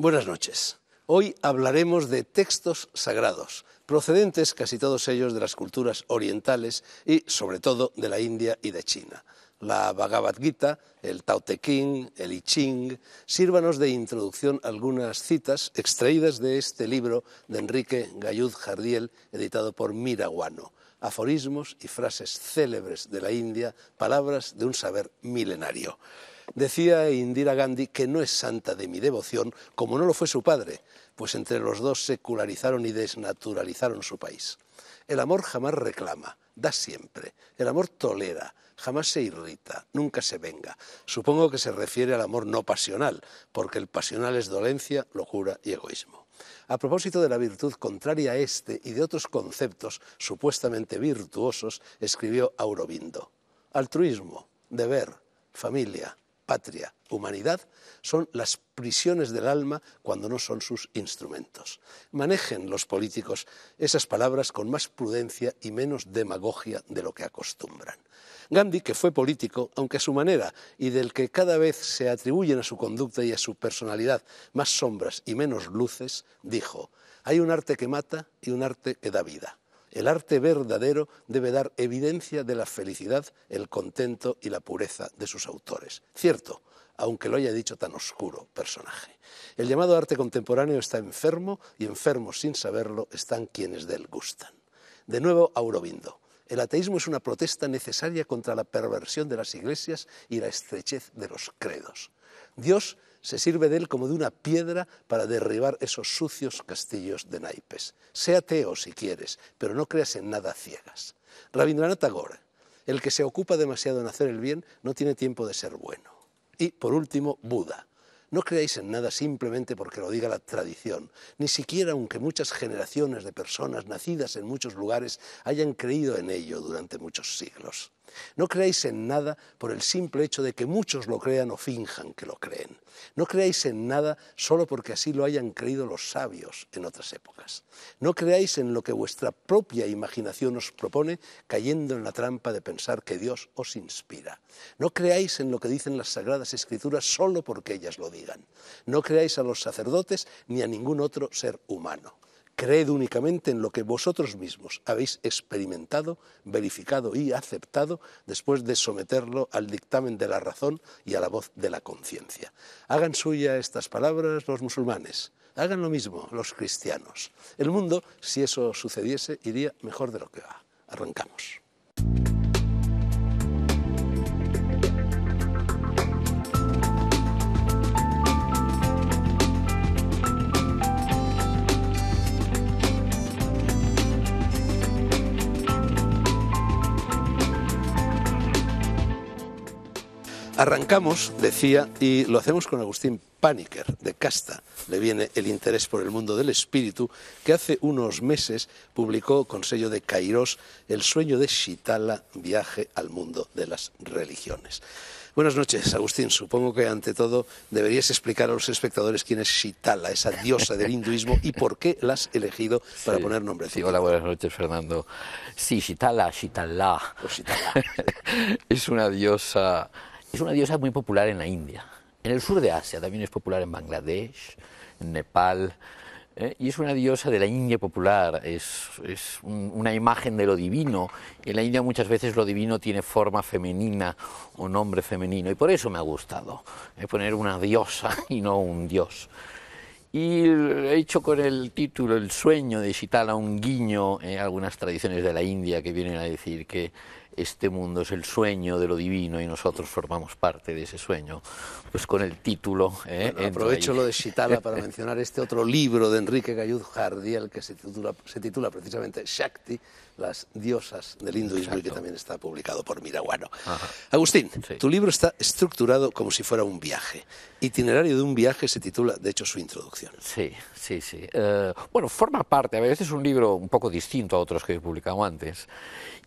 Buenas noches. Hoy hablaremos de textos sagrados, procedentes casi todos ellos de las culturas orientales y sobre todo de la India y de China. La Bhagavad Gita, el Tao Te Ching, el I Ching, sírvanos de introducción algunas citas extraídas de este libro de Enrique Gayud Jardiel, editado por Miraguano. Aforismos y frases célebres de la India, palabras de un saber milenario. Decía Indira Gandhi que no es santa de mi devoción como no lo fue su padre, pues entre los dos secularizaron y desnaturalizaron su país. El amor jamás reclama, da siempre. El amor tolera, jamás se irrita, nunca se venga. Supongo que se refiere al amor no pasional, porque el pasional es dolencia, locura y egoísmo. A propósito de la virtud contraria a este y de otros conceptos supuestamente virtuosos, escribió Aurobindo. Altruismo, deber, familia, patria, humanidad, son las prisiones del alma cuando no son sus instrumentos. Manejen los políticos esas palabras con más prudencia y menos demagogia de lo que acostumbran. Gandhi, que fue político, aunque a su manera, y del que cada vez se atribuyen a su conducta y a su personalidad más sombras y menos luces, dijo, hay un arte que mata y un arte que da vida. El arte verdadero debe dar evidencia de la felicidad, el contento y la pureza de sus autores. Cierto, aunque lo haya dicho tan oscuro personaje. El llamado arte contemporáneo está enfermo y enfermos sin saberlo están quienes de él gustan. De nuevo, Aurobindo. El ateísmo es una protesta necesaria contra la perversión de las iglesias y la estrechez de los credos. Dios se sirve de él como de una piedra para derribar esos sucios castillos de naipes. Sea ateo si quieres, pero no creas en nada ciegas. Rabindranath Tagore, el que se ocupa demasiado en hacer el bien no tiene tiempo de ser bueno. Y por último, Buda. No creáis en nada simplemente porque lo diga la tradición, ni siquiera aunque muchas generaciones de personas nacidas en muchos lugares hayan creído en ello durante muchos siglos. No creáis en nada por el simple hecho de que muchos lo crean o finjan que lo creen. No creáis en nada solo porque así lo hayan creído los sabios en otras épocas. No creáis en lo que vuestra propia imaginación os propone cayendo en la trampa de pensar que Dios os inspira. No creáis en lo que dicen las sagradas escrituras solo porque ellas lo digan. No creáis a los sacerdotes ni a ningún otro ser humano creed únicamente en lo que vosotros mismos habéis experimentado, verificado y aceptado después de someterlo al dictamen de la razón y a la voz de la conciencia. Hagan suya estas palabras los musulmanes, hagan lo mismo los cristianos. El mundo, si eso sucediese, iría mejor de lo que va. Arrancamos. Arrancamos, decía, y lo hacemos con Agustín Paniker, de Casta. Le viene el interés por el mundo del espíritu, que hace unos meses publicó con sello de Kairos El sueño de Shitala, viaje al mundo de las religiones. Buenas noches, Agustín. Supongo que ante todo deberías explicar a los espectadores quién es Shitala, esa diosa del hinduismo, y por qué la has elegido para poner nombre. Sí, hola, buenas noches, Fernando. Sí, Shitala. Shitala. es una diosa es una diosa muy popular en la India, en el sur de Asia, también es popular en Bangladesh, en Nepal, ¿eh? y es una diosa de la India popular, es, una imagen de lo divino. En la India muchas veces lo divino tiene forma femenina o nombre femenino, y por eso me ha gustado ¿eh? poner una diosa y no un dios. Y he hecho con el título El sueño de a un guiño en ¿eh? algunas tradiciones de la India que vienen a decir que este mundo es el sueño de lo divino y nosotros formamos parte de ese sueño, pues con el título... ¿eh? aprovecho lo de Shitala para mencionar este otro libro de Enrique Gayud Jardiel que se titula, precisamente Shakti, las diosas del hinduismo y que también está publicado por Miraguano. Agustín, tu libro está estructurado como si fuera un viaje. Itinerario de un viaje se titula, de hecho, su introducción. Sí, sí, sí. Eh, bueno, forma parte, a ver, este es un libro un poco distinto a otros que he publicado antes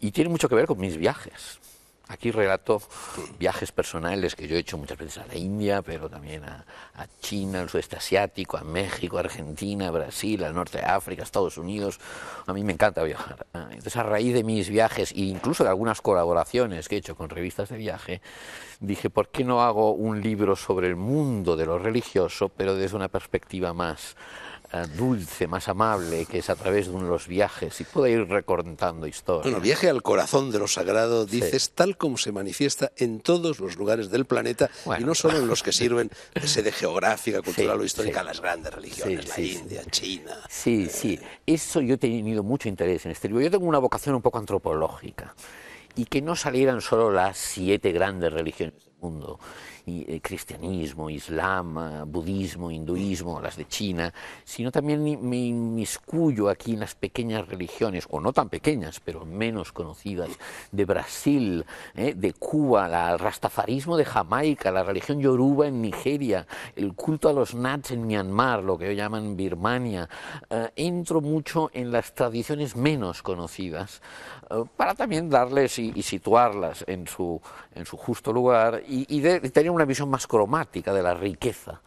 y tiene mucho que ver con mis viajes. Aquí relato viajes personales que yo he hecho muchas veces a la India, pero también a, China, al sudeste asiático, a México, a Argentina, Brasil, al norte de África, Estados Unidos. A mí me encanta viajar. Ah, entonces, a raíz de mis viajes e incluso de algunas colaboraciones que he hecho con revistas de viaje, dije, ¿por qué no hago un libro sobre el mundo de lo religioso, pero desde una perspectiva más dulce, más amable, que es a través de los viajes, y puede ir recortando historias. Bueno, viaje al corazón de lo sagrado, dices, tal como se manifiesta en todos los lugares del planeta, y no solo en los que sirven de sede geográfica, cultural o histórica, las grandes religiones, la India, China. Sí, sí, eso yo he tenido mucho interés en este libro. Yo tengo una vocación un poco antropológica, y que no salieran solo las siete grandes religiones del mundo, eh, cristianismo, islam, ah, budismo, hinduismo, las de China, sino también me inmiscuyo aquí en las pequeñas religiones, o no tan pequeñas, pero menos conocidas, de Brasil, eh, de Cuba, el rastafarismo de Jamaica, la religión yoruba en Nigeria, el culto a los Nats en Myanmar, lo que hoy llaman Birmania. Eh, entro mucho en las tradiciones menos conocidas para también darles y, situarlas en su, en su, justo lugar y, tener una visión más cromática de la riqueza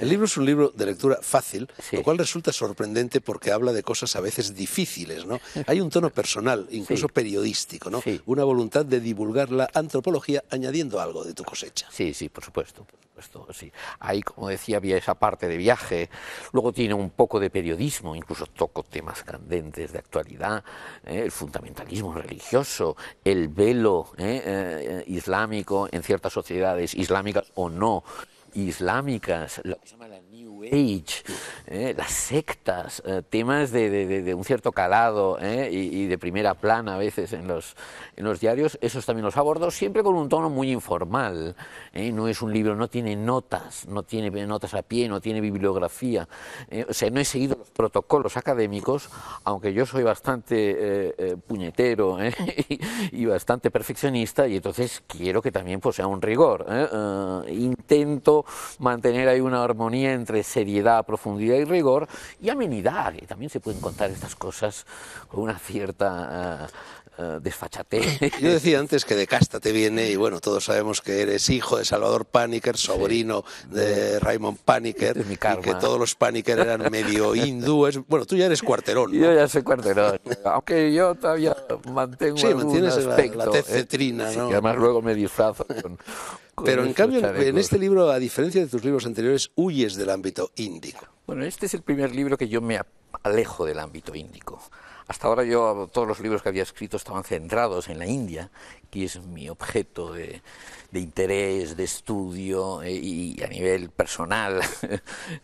el libro es un libro de lectura fácil, lo cual resulta sorprendente porque habla de cosas a veces difíciles, ¿no? Hay un tono personal, incluso periodístico, ¿no? Una voluntad de divulgar la antropología añadiendo algo de tu cosecha. Sí, sí, por supuesto. Por supuesto sí. Ahí, como decía, había esa parte de viaje. Luego tiene un poco de periodismo, incluso toco temas candentes de actualidad, ¿eh? el fundamentalismo religioso, el velo ¿eh? Eh, islámico en ciertas sociedades islámicas o no islámicas, lo que se llama la Age, eh, las sectas, eh, temas de, un cierto calado eh, y, de primera plana a veces en los, en los diarios, esos también los abordo, siempre con un tono muy informal. No es un libro, no tiene notas, no tiene notas a pie, no tiene bibliografía. o sea, no he seguido los protocolos académicos, aunque yo soy bastante puñetero y, bastante perfeccionista y entonces quiero que también pues, sea un rigor. intento mantener ahí una armonía entre seriedad, profundidad y rigor, y amenidad, y también se pueden contar estas cosas con una cierta eh, eh, desfachatez. Yo decía antes que de casta te viene, y bueno, todos sabemos que eres hijo de Salvador Paniker, sobrino de Raymond Paniker, y que todos los Paniker eran medio hindúes. Bueno, tú ya eres cuarterón. Yo ya soy cuarterón, aunque yo todavía mantengo sí, aspecto, la, la eh, ¿no? Y además luego me disfrazo con pero en cambio, en este libro, a diferencia de tus libros anteriores, huyes del ámbito índico. Bueno, este es el primer libro que yo me alejo del ámbito índico. Hasta ahora yo, todos los libros que había escrito estaban centrados en la India que es mi objeto de, interés, de estudio eh, y a nivel personal.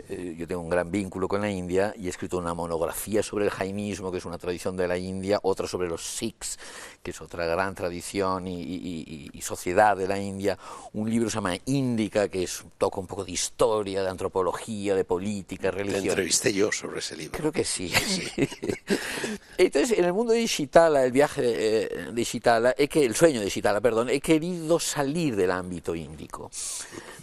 Eh, yo tengo un gran vínculo con la India y he escrito una monografía sobre el jainismo, que es una tradición de la India, otra sobre los sikhs, que es otra gran tradición y, sociedad de la India, un libro se llama Índica, que es, toca un poco de historia, de antropología, de política, religión. Te entrevisté yo sobre ese libro. Creo que sí. Entonces, en el mundo de el viaje eh, de es que el sueño de perdón, he querido salir del ámbito índico.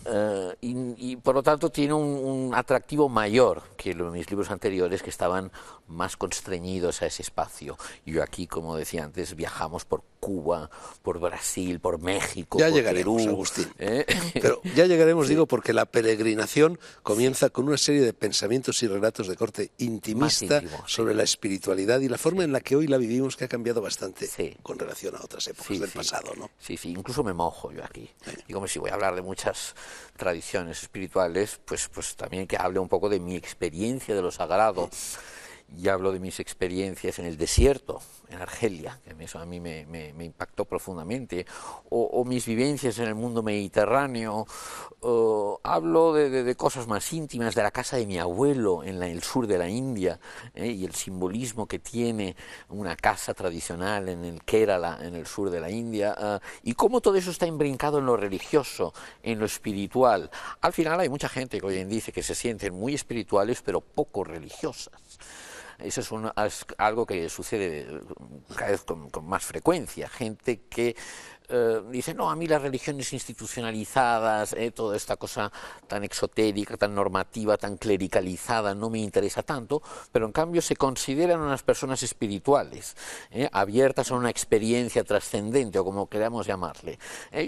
Eh, y, por lo tanto tiene un, un, atractivo mayor que los, mis libros anteriores que estaban más constreñidos a ese espacio. Yo aquí, como decía antes, viajamos por Cuba, por Brasil, por México, ya llegaremos, ¿eh? Pero ya llegaremos, digo, porque la peregrinación comienza con una serie de pensamientos y relatos de corte intimista sobre la espiritualidad y la forma en la que hoy la vivimos, que ha cambiado bastante con relación a otras épocas del pasado, ¿no? Sí, sí, incluso me mojo yo aquí. Y como si voy a hablar de muchas tradiciones espirituales, pues, pues también que hable un poco de mi experiencia de lo sagrado y hablo de mis experiencias en el desierto, en Argelia, que eso a mí me, impactó profundamente, o, mis vivencias en el mundo mediterráneo, hablo de, cosas más íntimas, de la casa de mi abuelo en el sur de la India, ¿eh? y el simbolismo que tiene una casa tradicional en el Kerala, en el sur de la India, ah, y cómo todo eso está imbrincado en lo religioso, en lo espiritual. Al final hay mucha gente que hoy en día dice que se sienten muy espirituales, pero poco religiosas. Eso es, algo que sucede eh, cada vez con, más frecuencia. Gente que eh, dice, no, a mí las religiones institucionalizadas, eh, toda esta cosa tan exotérica, tan normativa, tan clericalizada, no me interesa tanto, pero en cambio se consideran unas personas espirituales, eh, abiertas a una experiencia trascendente o como queramos llamarle.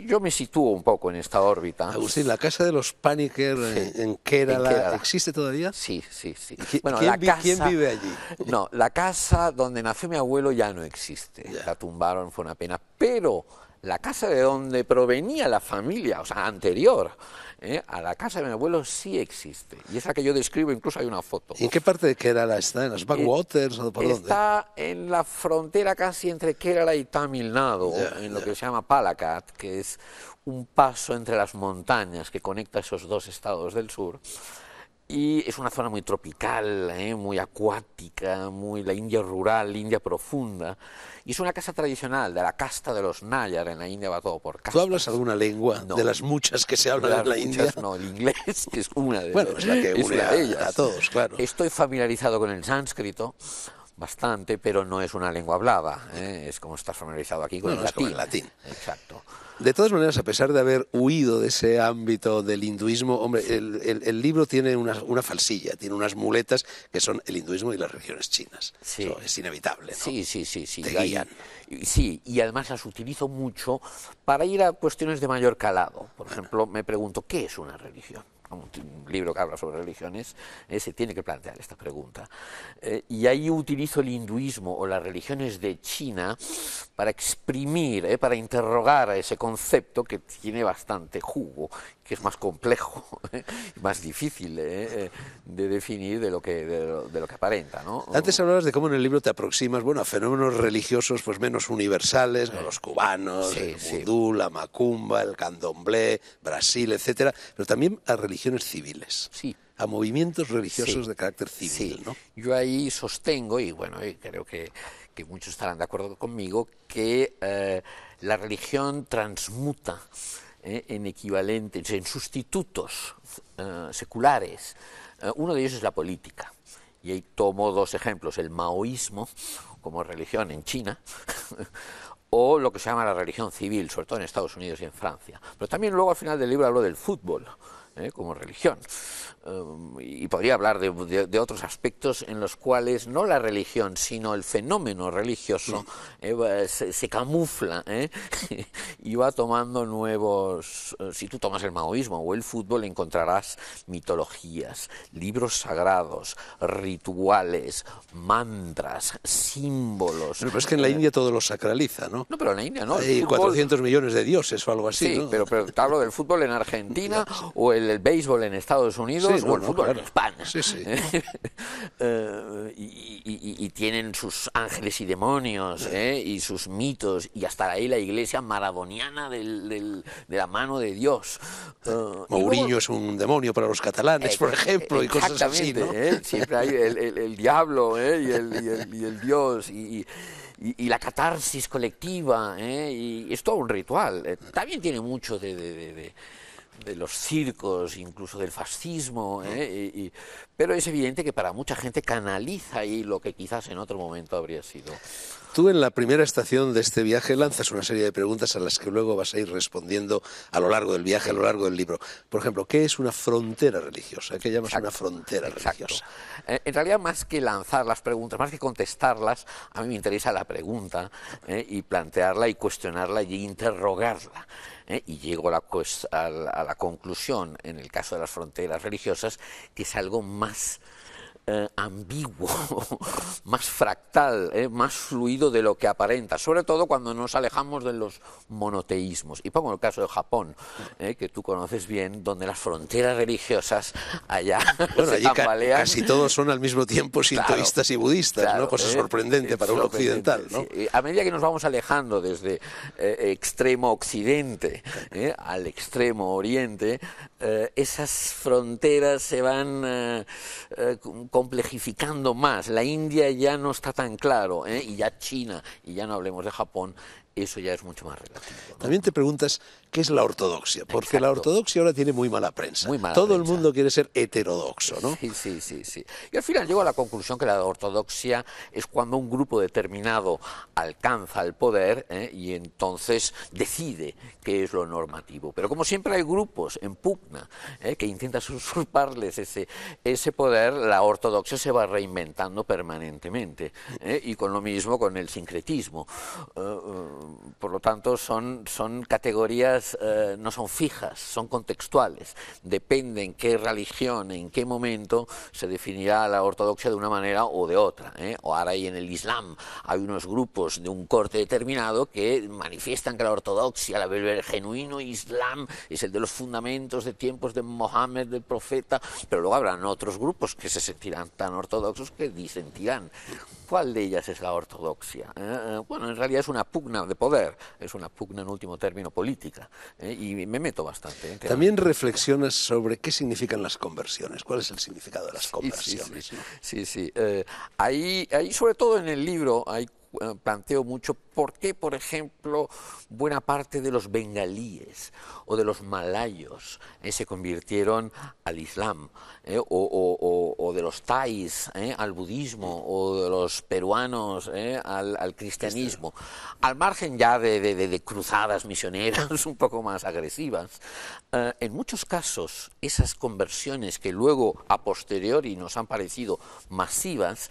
yo me sitúo un poco en esta órbita. Agustín, la casa de los Paniker en, Kerala, ¿existe todavía? Sí, sí, sí. Bueno, ¿quién, la casa, ¿Quién vive allí? No, la casa donde nació mi abuelo ya no existe. La tumbaron, fue una pena. Pero la casa de donde provenía la familia, o sea, anterior ¿eh? a la casa de mi abuelo, sí existe. Y esa que yo describo, incluso hay una foto. ¿Y en qué parte de la está? ¿En las backwaters? ¿por está en la frontera casi entre Kerala y Tamil Nadu, en lo que se llama Palakat, que es un paso entre las montañas que conecta esos dos estados del sur y es una zona muy tropical, ¿eh? muy acuática, muy la India rural, India profunda. Y es una casa tradicional de la casta de los Nayar, en la India va todo por casta. ¿Tú hablas alguna lengua de las muchas que se hablan en la India? No, el inglés es una de bueno, es la que une a, todos, claro. Estoy familiarizado con el sánscrito bastante, pero no es una lengua hablada, ¿eh? es como estás familiarizado aquí con el, el latín. Exacto. De todas maneras, a pesar de haber huido de ese ámbito del hinduismo, hombre, el, libro tiene una, falsilla, tiene unas muletas que son el hinduismo y las religiones chinas. es inevitable, Sí, sí, sí. sí. Sí, y además las utilizo mucho para ir a cuestiones de mayor calado. Por ejemplo, me pregunto, ¿qué es una religión? un, libro que habla sobre religiones, eh, se tiene que plantear esta pregunta. Eh, y ahí utilizo el hinduismo o las religiones de China para exprimir, eh, para interrogar a ese concepto que tiene bastante jugo, que es más complejo, más difícil de definir de lo que, de lo, que aparenta. Antes hablabas de cómo en el libro te aproximas bueno, a fenómenos religiosos pues menos universales, los cubanos, el vudú, la macumba, el candomblé, Brasil, etcétera, pero también a religiones civiles. Sí. A movimientos religiosos de carácter civil, Yo ahí sostengo, y bueno, y eh, creo que, muchos estarán de acuerdo conmigo, que eh, la religión transmuta eh, en equivalentes, en sustitutos seculares. uno de ellos es la política. Y ahí tomo dos ejemplos, el maoísmo como religión en China, o lo que se llama la religión civil, sobre todo en Estados Unidos y en Francia. Pero también luego al final del libro hablo del fútbol, ¿eh? como religión. Em, y podría hablar de, otros aspectos en los cuales no la religión, sino el fenómeno religioso eh, se, camufla ¿eh? y va tomando nuevos... Si tú tomas el maoísmo o el fútbol encontrarás mitologías, libros sagrados, rituales, mantras, símbolos. Pero, es que en la India todo lo sacraliza, ¿no? No, pero en la India no. Hay 400 millones de dioses o algo así. Sí, pero, pero te hablo del fútbol en Argentina o el el, béisbol en Estados Unidos o el fútbol en España. Sí, sí. Eh, y, tienen sus ángeles y demonios ¿eh? y sus mitos y hasta ahí la iglesia maradoniana de la mano de Dios. Eh, Mourinho es un demonio para los catalanes, por ejemplo, y cosas así. Siempre hay el, diablo y, el, Dios. y la catarsis colectiva, ¿eh? y es todo un ritual. también tiene mucho de de los circos, incluso del fascismo, ¿eh? y, pero es evidente que para mucha gente canaliza ahí lo que quizás en otro momento habría sido. Tú en la primera estación de este viaje lanzas una serie de preguntas a las que luego vas a ir respondiendo a lo largo del viaje, a lo largo del libro. Por ejemplo, ¿qué es una frontera religiosa? ¿Qué llamas una frontera religiosa? Eh, en realidad, más que lanzar las preguntas, más que contestarlas, a mí me interesa la pregunta ¿eh? y plantearla y cuestionarla y interrogarla. ¿eh? y llego a a la conclusión, en el caso de las fronteras religiosas, que es algo más eh, ambiguo, más fractal, eh, más fluido de lo que aparenta, sobre todo cuando nos alejamos de los monoteísmos. Y pongo el caso de Japón, eh, que tú conoces bien, donde las fronteras religiosas allá bueno, casi todos son al mismo tiempo sintoístas y budistas, cosa pues sorprendente para un occidental. A medida que nos vamos alejando desde extremo occidente al extremo oriente, esas fronteras se van complejificando más. La India ya no está tan claro, ¿eh? y ya China, y ya no hablemos de Japón, eso ya es mucho más relativo. También te preguntas qué es la ortodoxia, porque la ortodoxia ahora tiene muy mala prensa. Todo el mundo quiere ser heterodoxo, ¿no? Sí, sí, sí, sí. al final llego a la conclusión que la ortodoxia es cuando un grupo determinado alcanza el poder ¿eh? y entonces decide qué es lo normativo. Pero como siempre hay grupos en pugna ¿eh? que intentan usurparles ese, ese poder, la ortodoxia se va reinventando permanentemente. ¿eh? Y con lo mismo con el sincretismo por lo tanto, son, son categorías, eh, no son fijas, son contextuales. Depende en qué religión, en qué momento se definirá la ortodoxia de una manera o de otra. ¿eh? O ahora y en el Islam, hay unos grupos de un corte determinado que manifiestan que la ortodoxia, la, el genuino Islam, es el de los fundamentos de tiempos de Mohammed, del profeta, pero luego habrán otros grupos que se sentirán tan ortodoxos que disentirán. ¿Cuál de ellas es la ortodoxia? Eh, eh, bueno, en realidad es una pugna de poder, es una pugna en último término política, eh, y me meto bastante. También reflexionas sobre qué significan las conversiones, cuál es el significado de las conversiones. Sí, sí, ahí, ahí, sobre todo en el libro, hay eh, planteo mucho por qué, por ejemplo, buena parte de los bengalíes o de los malayos eh, se convirtieron al Islam, eh, o, de los thais al budismo, o de los peruanos al, cristianismo, al margen ya de, de cruzadas misioneras un poco más agresivas. en muchos casos, esas conversiones que luego a posteriori nos han parecido masivas,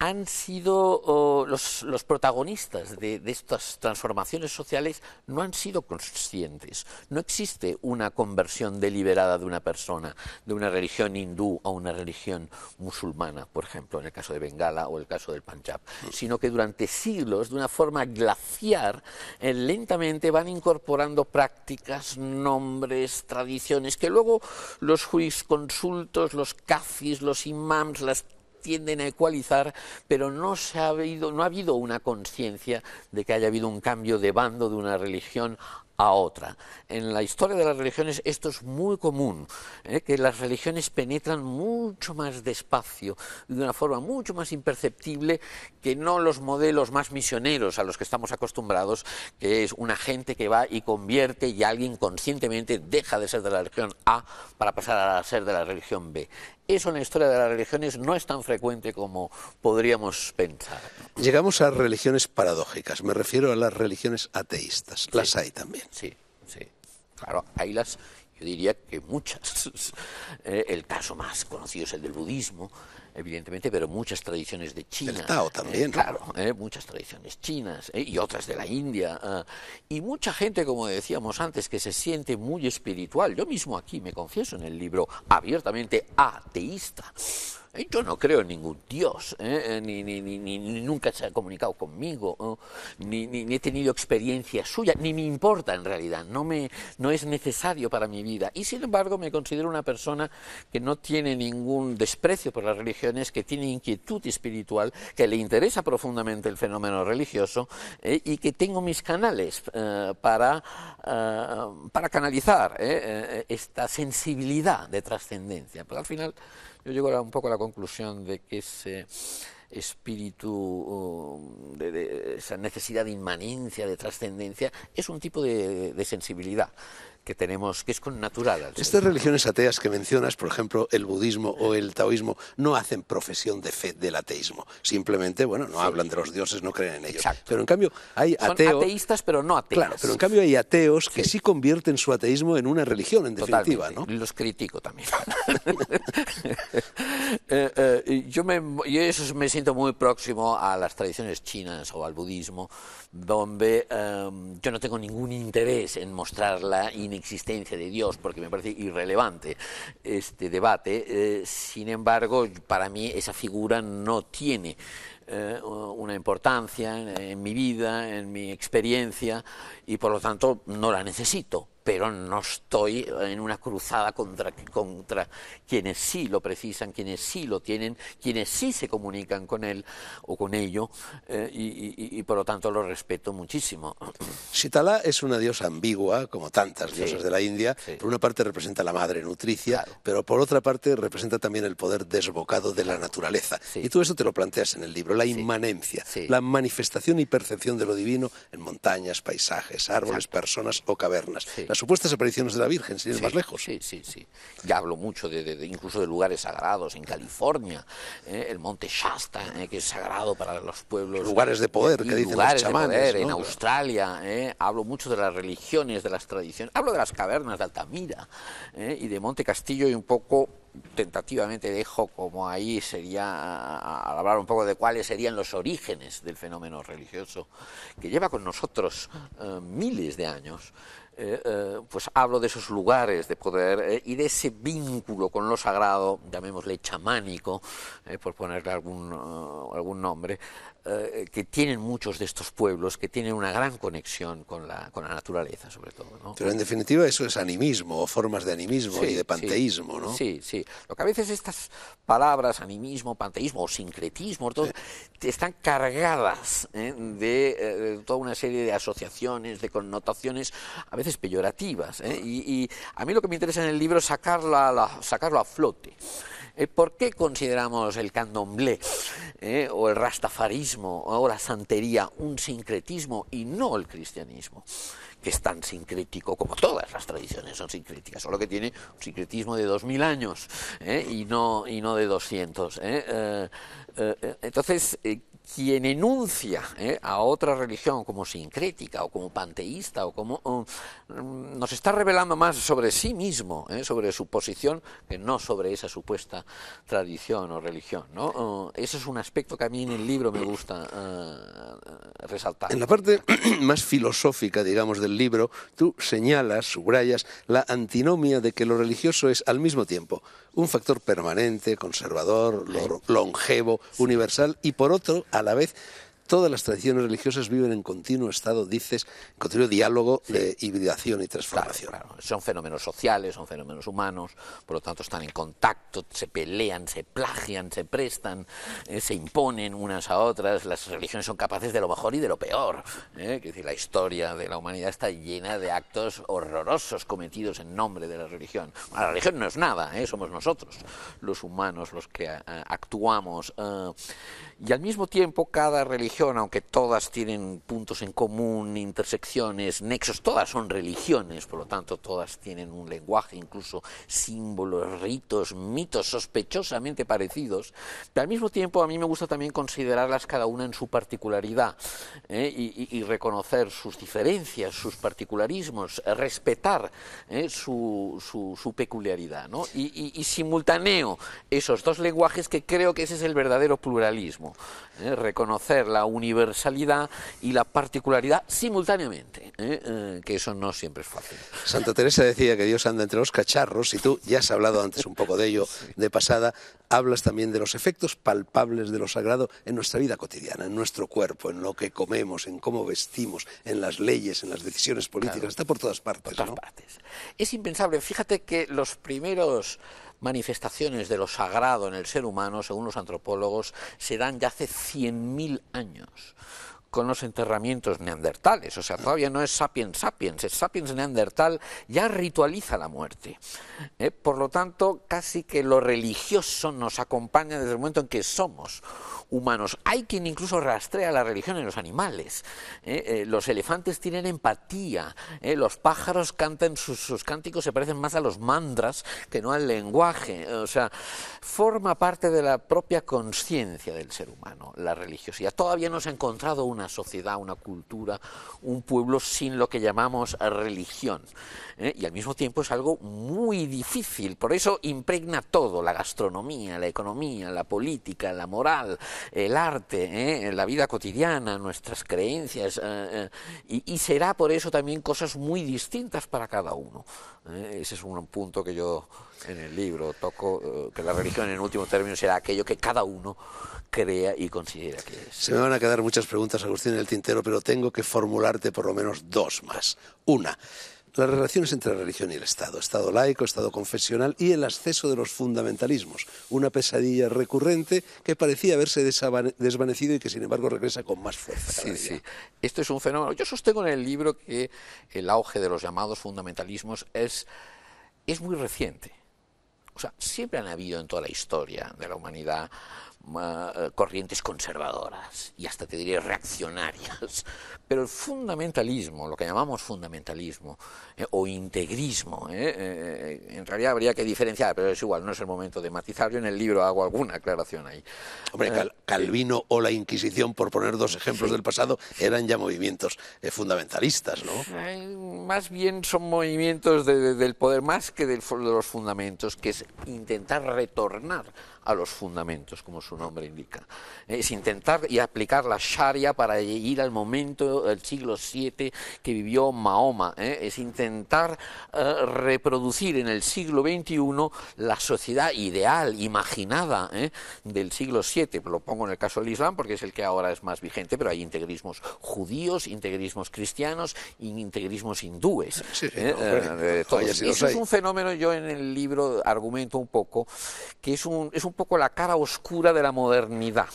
han sido los, protagonistas de, estas transformaciones sociales no han sido conscientes. No existe una conversión deliberada de una persona de una religión hindú a una religión musulmana, por ejemplo, en el caso de Bengala o el caso del Punjab, mm. sino que durante siglos, de una forma glaciar, eh, lentamente van incorporando prácticas, nombres, tradiciones que luego los jurisconsultos, los kafis, los imams, las tienden a ecualizar, pero no, se ha habido, no ha habido una conciencia de que haya habido un cambio de bando de una religión a otra. En la historia de las religiones esto es muy común, ¿eh? que las religiones penetran mucho más despacio, ...y de una forma mucho más imperceptible que no los modelos más misioneros a los que estamos acostumbrados, que es una gente que va y convierte y alguien conscientemente deja de ser de la religión A para pasar a ser de la religión B. Eso en la historia de las religiones no es tan frecuente como podríamos pensar. Llegamos a religiones paradójicas, me refiero a las religiones ateístas, las hay también. Sí, sí. Claro, hay las, yo diría que muchas. Eh, el caso más conocido es el del budismo, evidentemente, pero muchas tradiciones de China. también. Eh, claro, eh, muchas tradiciones chinas eh, y otras de la India. Ah, y mucha gente, como decíamos antes, que se siente muy espiritual. Yo mismo aquí me confieso en el libro abiertamente ateísta. Yo no creo en ningún dios, ¿eh? Eh, ni, nunca se ha comunicado conmigo, ¿eh? ni, he tenido experiencia suya, ni me importa en realidad, no, me, no es necesario para mi vida. Y sin embargo me considero una persona que no tiene ningún desprecio por las religiones, que tiene inquietud espiritual, que le interesa profundamente el fenómeno religioso y que tengo mis canales para, para canalizar esta sensibilidad de trascendencia. Pero pues al final yo llego un poco a la conclusión de que ese espíritu, uh, de, esa necesidad de inmanencia, de trascendencia, es un tipo de sensibilidad que tenemos, que es con natural... Estas religiones ateas que mencionas, por ejemplo, el budismo o el taoísmo, no hacen profesión de fe del ateísmo. Simplemente, bueno, no hablan de los dioses, no creen en ellos. Pero en cambio hay ateos... Son ateístas, pero no ateos. Claro, pero en cambio hay ateos que sí, convierten su ateísmo en una religión, en definitiva, ¿no? Los critico también. Eh, eh, yo, me, yo eso me siento muy próximo a las tradiciones chinas o al budismo, donde em, yo no tengo ningún interés en mostrarla y existencia de Dios, porque me parece irrelevante este debate. Eh, sin embargo, para mí esa figura no tiene eh, una importancia en mi vida, en mi experiencia, y por lo tanto no la necesito pero no estoy en una cruzada contra, contra quienes sí lo precisan, quienes sí lo tienen, quienes sí se comunican con él o con ello, eh, y, por lo tanto lo respeto muchísimo. Sitala es una diosa ambigua, como tantas dioses de la India. Por una parte representa la madre nutricia, pero por otra parte representa también el poder desbocado de la naturaleza. Y tú eso te lo planteas en el libro, la inmanencia, la manifestación y percepción de lo divino en montañas, paisajes, árboles, personas o cavernas supuestas apariciones de la Virgen, si es más lejos. Sí, sí, sí. Ya hablo mucho de, incluso de lugares sagrados en California, eh, el monte Shasta, eh, que es sagrado para los pueblos. Lugares de poder, que dicen lugares De poder, En Australia, eh, hablo mucho de las religiones, de las tradiciones, hablo de las cavernas de Altamira y de Monte Castillo y un poco tentativamente dejo como ahí sería al hablar un poco de cuáles serían los orígenes del fenómeno religioso que lleva con nosotros miles de años eh, eh, pues hablo de esos lugares de poder eh, y de ese vínculo con lo sagrado, llamémosle chamánico, por ponerle algún, algún nombre, eh, que tienen muchos de estos pueblos, que tienen una gran conexión con la, naturaleza, sobre todo. Pero en definitiva eso es animismo, o formas de animismo y de panteísmo, sí, ¿no? Sí, sí. Lo que a veces estas palabras, animismo, panteísmo o sincretismo, todo, están cargadas ¿eh? Eh, de, toda una serie de asociaciones, de connotaciones, a veces peyorativas. Y, a mí lo que me interesa en el libro es sacarlo a, sacarlo a flote. Eh, ¿Por qué consideramos el candomblé eh, o el rastafarismo o la santería un sincretismo y no el cristianismo? que es tan sincrético como todas las tradiciones son sincréticas, solo que tiene un sincretismo de 2.000 años eh, y, no, y no de 200. entonces, quien enuncia eh, a otra religión como sincrética o como panteísta o como um, mm, nos está revelando más sobre sí mismo, eh, sobre su posición, que no sobre esa supuesta tradición o religión. ¿no? Uh, ese es un aspecto que a mí en el libro me gusta eh, resaltar. En la parte más filosófica, digamos, del libro, tú señalas, subrayas, la antinomia de que lo religioso es al mismo tiempo un factor permanente, conservador, longevo, universal y por otro, a la vez Todas las tradiciones religiosas viven en continuo estado, dices, en continuo diálogo de hibridación y transformación. Claro, Son fenómenos sociales, son fenómenos humanos, por lo tanto están en contacto, se pelean, se plagian, se prestan, eh, se imponen unas a otras, las religiones son capaces de lo mejor y de lo peor. ¿eh? decir, la historia de la humanidad está llena de actos horrorosos cometidos en nombre de la religión. la religión no es nada, ¿eh? somos nosotros, los humanos, los que actuamos. y al mismo tiempo cada religión aunque todas tienen puntos en común, intersecciones, nexos, todas son religiones, por lo tanto todas tienen un lenguaje, incluso símbolos, ritos, mitos sospechosamente parecidos, al mismo tiempo a mí me gusta también considerarlas cada una en su particularidad ¿eh? y, reconocer sus diferencias, sus particularismos, respetar ¿eh? su, peculiaridad y, y simultaneo esos dos lenguajes que creo que ese es el verdadero pluralismo. ¿eh? reconocer la universalidad y la particularidad simultáneamente, ¿eh? Eh, que eso no siempre es fácil. Santa Teresa decía que Dios anda entre los cacharros y tú ya has hablado antes un poco de ello de pasada, hablas también de los efectos palpables de lo sagrado en nuestra vida cotidiana, en nuestro cuerpo, en lo que comemos, en cómo vestimos, en las leyes, en las decisiones políticas, está por todas partes. partes. Es impensable, fíjate que los primeros manifestaciones de lo sagrado en el ser humano, según los antropólogos, se dan ya hace 100.000 años con los enterramientos neandertales. O sea, todavía no es sapiens sapiens, es sapiens neandertal, ya ritualiza la muerte. ¿eh? Por lo tanto, casi que lo religioso nos acompaña desde el momento en que somos humanos. Hay quien incluso rastrea la religión en los animales. ¿eh? Eh, los elefantes tienen empatía, los pájaros cantan sus, cánticos, se parecen más a los mandras que no al lenguaje. O sea, forma parte de la propia conciencia del ser humano, la religiosidad. Todavía no se ha encontrado una una sociedad, una cultura, un pueblo sin lo que llamamos religión. ¿eh? Y al mismo tiempo es algo muy difícil, por eso impregna todo, la gastronomía, la economía, la política, la moral, el arte, ¿eh? la vida cotidiana, nuestras creencias, eh, y, y, será por eso también cosas muy distintas para cada uno. Ese es un punto que yo en el libro toco, que la religión en último término será aquello que cada uno crea y considera que es. Se me van a quedar muchas preguntas, Agustín, en el tintero, pero tengo que formularte por lo menos dos más. Una, las relaciones entre la religión y el Estado, Estado laico, Estado confesional y el acceso de los fundamentalismos, una pesadilla recurrente que parecía haberse desvanecido y que sin embargo regresa con más fuerza. Sí, sí. Esto es un fenómeno. Yo sostengo en el libro que el auge de los llamados fundamentalismos es, es muy reciente. O sea, siempre han habido en toda la historia de la humanidad eh, corrientes conservadoras y hasta te diría reaccionarias. Pero el fundamentalismo, lo que llamamos fundamentalismo eh, o integrismo, eh, en realidad habría que diferenciar, pero es igual, no es el momento de matizarlo en el libro hago alguna aclaración ahí. Hombre, Calvino o la Inquisición, por poner dos ejemplos del pasado, eran ya movimientos fundamentalistas, ¿no? más bien son movimientos del poder más que del, de los fundamentos, que es intentar retornar a los fundamentos, como su nombre indica. Es intentar y aplicar la Sharia para ir al momento del siglo VII que vivió Mahoma. ¿eh? Es intentar eh, reproducir en el siglo XXI la sociedad ideal, imaginada ¿eh? del siglo VII. Lo pongo en el caso del Islam porque es el que ahora es más vigente, pero hay integrismos judíos, integrismos cristianos y integrismos hindúes. eso es un fenómeno, yo en el libro argumento un poco, que es un poco la cara oscura de la modernidad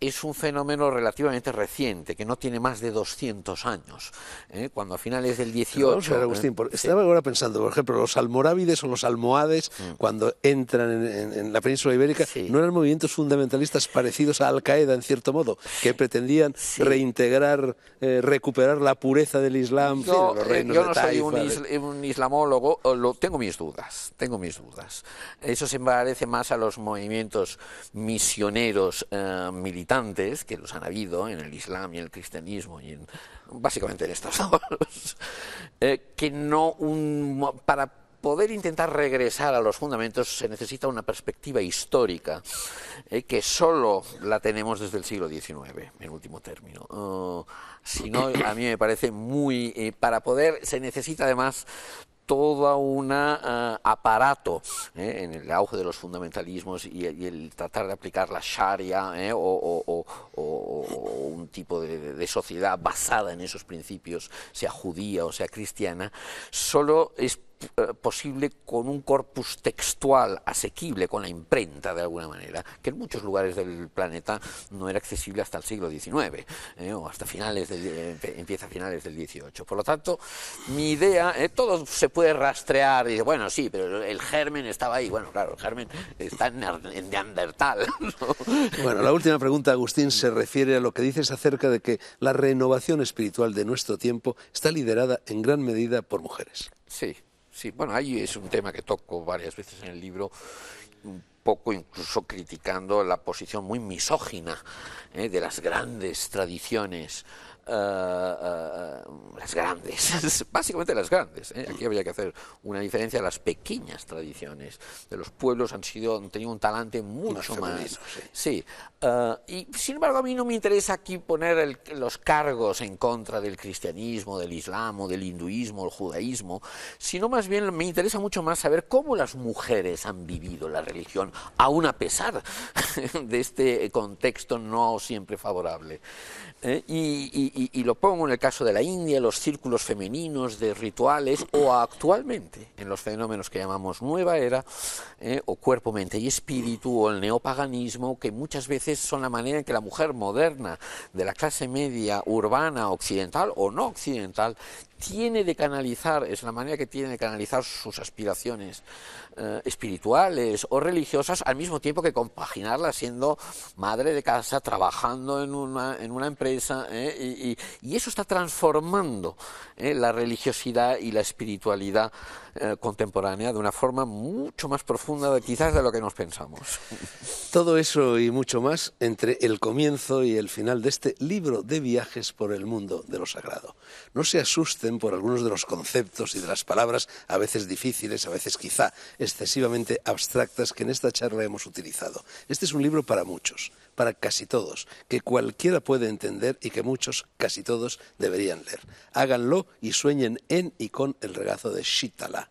es un fenómeno relativamente reciente, que no tiene más de 200 años. ¿eh? Cuando a finales del 18... Agustín, ¿eh? estaba ahora pensando, por ejemplo, los almorávides o los almohades, mm. cuando entran en, la península ibérica, no eran movimientos fundamentalistas parecidos a Al-Qaeda, en cierto modo, que pretendían reintegrar, eh, recuperar la pureza del Islam. yo no soy un, islamólogo, lo, tengo mis dudas, tengo mis dudas. Eso se parece más a los movimientos misioneros militares que los han habido en el Islam y el cristianismo y básicamente en estos dos, eh, que no para poder intentar regresar a los fundamentos se necesita una perspectiva histórica eh, que solo la tenemos desde el siglo XIX, en último término. Oh, si no, a mí me parece muy... Eh, para poder, se necesita además todo un ah, aparato eh, en el auge de los fundamentalismos y, el tratar de aplicar la sharia eh, o, un tipo de, de, sociedad basada en esos principios, sea judía o sea cristiana, solo es eh, posible con un corpus textual asequible con la imprenta de alguna manera, que en muchos lugares del planeta no era accesible hasta el siglo XIX eh, o hasta finales del, eh, empieza a finales del XVIII. Por lo tanto, mi idea, todo se puede rastrear, y bueno, sí, pero el germen estaba ahí, bueno, claro, el germen está en, Neandertal. Bueno, la última pregunta, Agustín, se refiere a lo que dices acerca de que la renovación espiritual de nuestro tiempo está liderada en gran medida por mujeres. Sí. Sí, bueno, ahí es un tema que toco varias veces en el libro, un poco incluso criticando la posición muy misógina eh, de las grandes tradiciones eh, eh, las grandes, básicamente las grandes. ¿eh? Aquí habría que hacer una diferencia. Las pequeñas tradiciones de los pueblos han, sido, tenido un talante mucho más. sí. y sin embargo, a mí no me interesa aquí poner los cargos en contra del cristianismo, del islamo, del hinduismo, el judaísmo, sino más bien me interesa mucho más saber cómo las mujeres han vivido la religión, aún a pesar de este contexto no siempre favorable. y, y, lo pongo en el caso de la India, los círculos femeninos de rituales o actualmente en los fenómenos que llamamos nueva era eh, o cuerpo, mente y espíritu o el neopaganismo que muchas veces son la manera en que la mujer moderna de la clase media urbana occidental o no occidental tiene de canalizar, es la manera que tiene de canalizar sus aspiraciones eh, espirituales o religiosas, al mismo tiempo que compaginarla siendo madre de casa, trabajando en una, en una empresa, eh, y, eso está transformando eh, la religiosidad y la espiritualidad contemporánea de una forma mucho más profunda quizás de lo que nos pensamos. Todo eso y mucho más entre el comienzo y el final de este libro de viajes por el mundo de lo sagrado. No se asuste por algunos de los conceptos y de las palabras, a veces difíciles, a veces quizá excesivamente abstractas, que en esta charla hemos utilizado. Este es un libro para muchos, para casi todos, que cualquiera puede entender y que muchos, casi todos, deberían leer. Háganlo y sueñen en y con el regazo de Shitala,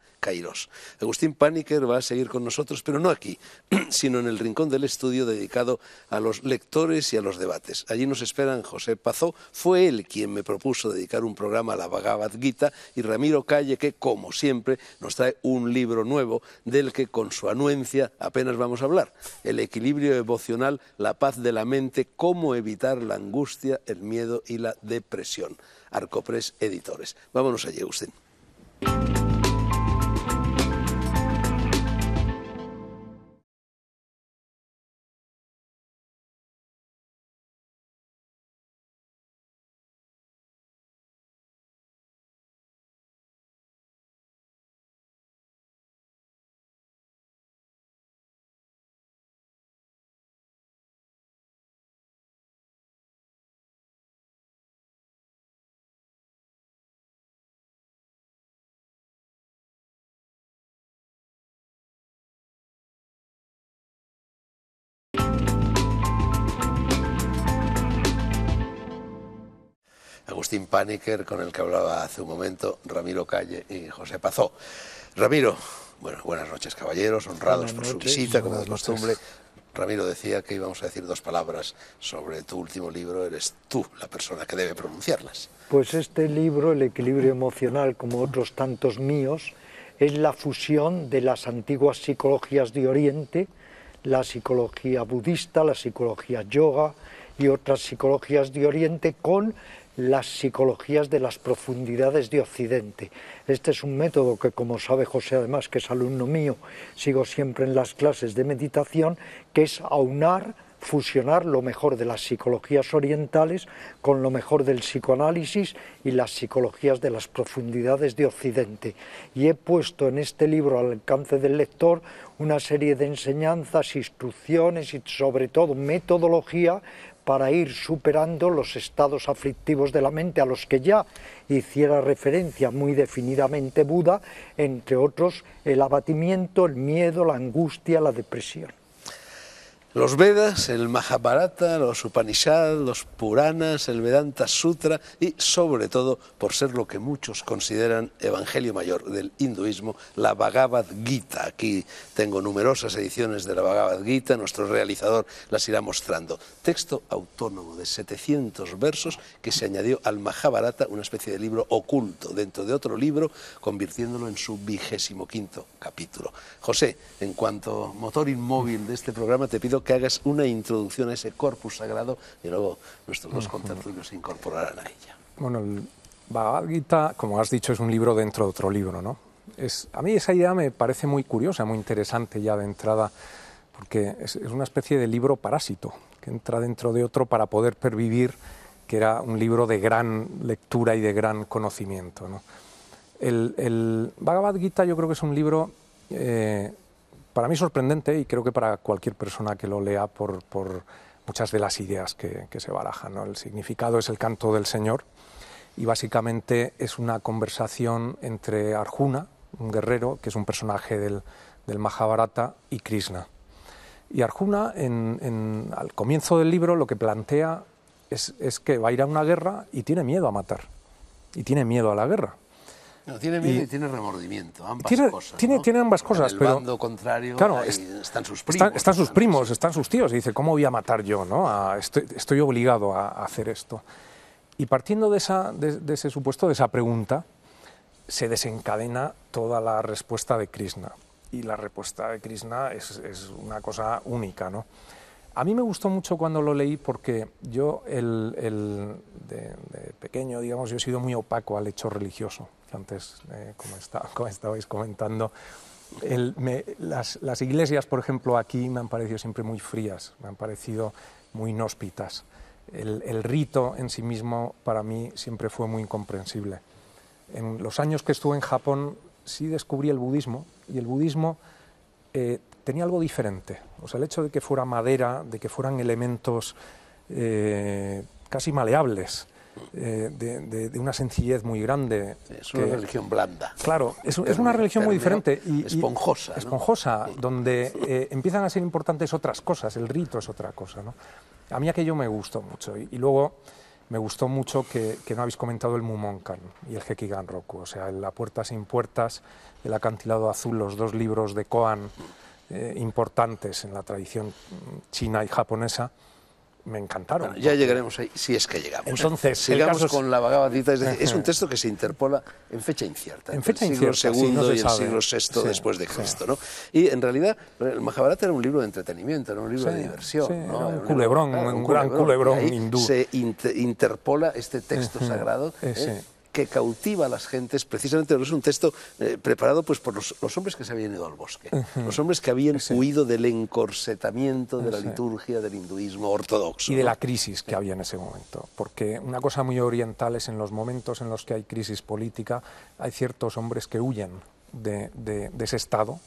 Agustín Paniker va a seguir con nosotros, pero no aquí, sino en el rincón del estudio dedicado a los lectores y a los debates. Allí nos esperan José Pazó, fue él quien me propuso dedicar un programa a la Bhagavad Gita, y Ramiro Calle, que como siempre nos trae un libro nuevo del que con su anuencia apenas vamos a hablar. El equilibrio emocional, la paz de la mente, cómo evitar la angustia, el miedo y la depresión. Arcopres Editores. Vámonos allí, Agustín. Agustín Paniker, con el que hablaba hace un momento Ramiro Calle y José Pazó. Ramiro, bueno, buenas noches, caballeros, honrados por su visita, como de costumbre. Ramiro decía que íbamos a decir dos palabras sobre tu último libro, eres tú la persona que debe pronunciarlas. Pues este libro, El equilibrio emocional, como otros tantos míos, es la fusión de las antiguas psicologías de Oriente, la psicología budista, la psicología yoga y otras psicologías de Oriente con las psicologías de las profundidades de Occidente. Este es un método que, como sabe José además, que es alumno mío, sigo siempre en las clases de meditación, que es aunar, fusionar lo mejor de las psicologías orientales con lo mejor del psicoanálisis y las psicologías de las profundidades de Occidente. Y he puesto en este libro al alcance del lector una serie de enseñanzas, instrucciones y sobre todo metodología para ir superando los estados aflictivos de la mente a los que ya hiciera referencia muy definidamente Buda, entre otros el abatimiento, el miedo, la angustia, la depresión. Los Vedas, el Mahabharata, los Upanishads, los Puranas, el Vedanta Sutra y sobre todo por ser lo que muchos consideran Evangelio Mayor del hinduismo, la Bhagavad Gita. Aquí tengo numerosas ediciones de la Bhagavad Gita, nuestro realizador las irá mostrando. Texto autónomo de 700 versos que se añadió al Mahabharata, una especie de libro oculto dentro de otro libro, convirtiéndolo en su vigésimo quinto capítulo. José, en cuanto motor inmóvil de este programa, te pido que hagas una introducción a ese corpus sagrado y luego nuestros dos contertulios se incorporarán a ella. Bueno, el Bhagavad Gita, como has dicho, es un libro dentro de otro libro, ¿no? Es, a mí esa idea me parece muy curiosa, muy interesante ya de entrada, porque es, una especie de libro parásito que entra dentro de otro para poder pervivir, que era un libro de gran lectura y de gran conocimiento, El, Bhagavad Gita yo creo que es un libro eh, para mí sorprendente y creo que para cualquier persona que lo lea por, muchas de las ideas que, se barajan. El significado es el canto del Señor y básicamente es una conversación entre Arjuna, un guerrero, que es un personaje del, Mahabharata, y Krishna. Y Arjuna, al comienzo del libro, lo que plantea es que va a ir a una guerra y tiene miedo a matar, y tiene miedo a la guerra no, tiene miedo y, tiene remordimiento, ambas tiene, cosas. Tiene, ambas cosas, el pero. Bando contrario, están sus primos. Están, sus primos, están sus tíos. Y dice, ¿cómo voy a matar yo? ¿no? Este, estoy, obligado a, hacer esto. Y partiendo de, esa, ese supuesto, de esa pregunta, se desencadena toda la respuesta de Krishna. Y la respuesta de Krishna es, una cosa única, ¿no? A mí me gustó mucho cuando lo leí porque yo, el, de, de, pequeño, digamos, yo he sido muy opaco al hecho religioso antes, eh, como, estabais comentando. las, iglesias, por ejemplo, aquí me han parecido siempre muy frías, me han parecido muy inhóspitas. El, rito en sí mismo para mí siempre fue muy incomprensible. En los años que estuve en Japón sí descubrí el budismo y el budismo eh, tenía algo diferente. O sea, el hecho de que fuera madera, de que fueran elementos eh, casi maleables, eh, de, una sencillez muy grande. Es una religión blanda. Claro, es, una religión muy diferente. Y, esponjosa. Esponjosa, donde eh, empiezan a ser importantes otras cosas, el rito es otra cosa. ¿no? A mí aquello me gustó mucho. Y, luego me gustó mucho que, no habéis comentado el Mumonkan y el Hekigan Roku, o sea, La Puerta sin Puertas, El Acantilado Azul, los dos libros de Koan eh, importantes en la tradición china y japonesa me encantaron. ya llegaremos ahí, si es que llegamos. Entonces, sigamos con la Gita, Es, es un texto que se interpola en fecha incierta. En fecha siglo incierta. II y el siglo VI después de Cristo. ¿no? Y en realidad, el Mahabharata era un libro de entretenimiento, era un libro de diversión. un, culebrón, un, gran culebrón, hindú. Se interpola este texto sagrado. Eh, ¿eh? que cautiva a las gentes, precisamente es un texto eh, preparado pues, por los, hombres que se habían ido al bosque, los hombres que habían huido del encorsetamiento de la liturgia del hinduismo ortodoxo. Y de la crisis que había en ese momento, porque una cosa muy oriental es en los momentos en los que hay crisis política, hay ciertos hombres que huyen de, ese estado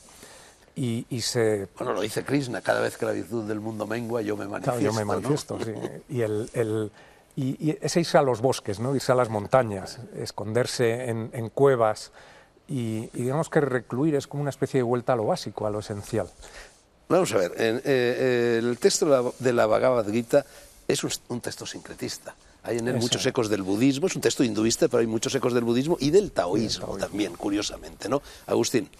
y, se... Bueno, lo dice Krishna, cada vez que la virtud del mundo mengua yo me manifiesto. yo me manifiesto, sí. Y el, y, y, irse a los bosques, ¿no? irse a las montañas, esconderse en, cuevas y, digamos que recluir es como una especie de vuelta a lo básico, a lo esencial. Vamos a ver, eh, eh, el texto de la, Bhagavad Gita es un, texto sincretista. Hay en él muchos ecos del budismo, es un texto hinduista, pero hay muchos ecos del budismo y del taoísmo, del taoísmo. también, curiosamente, ¿no? Agustín.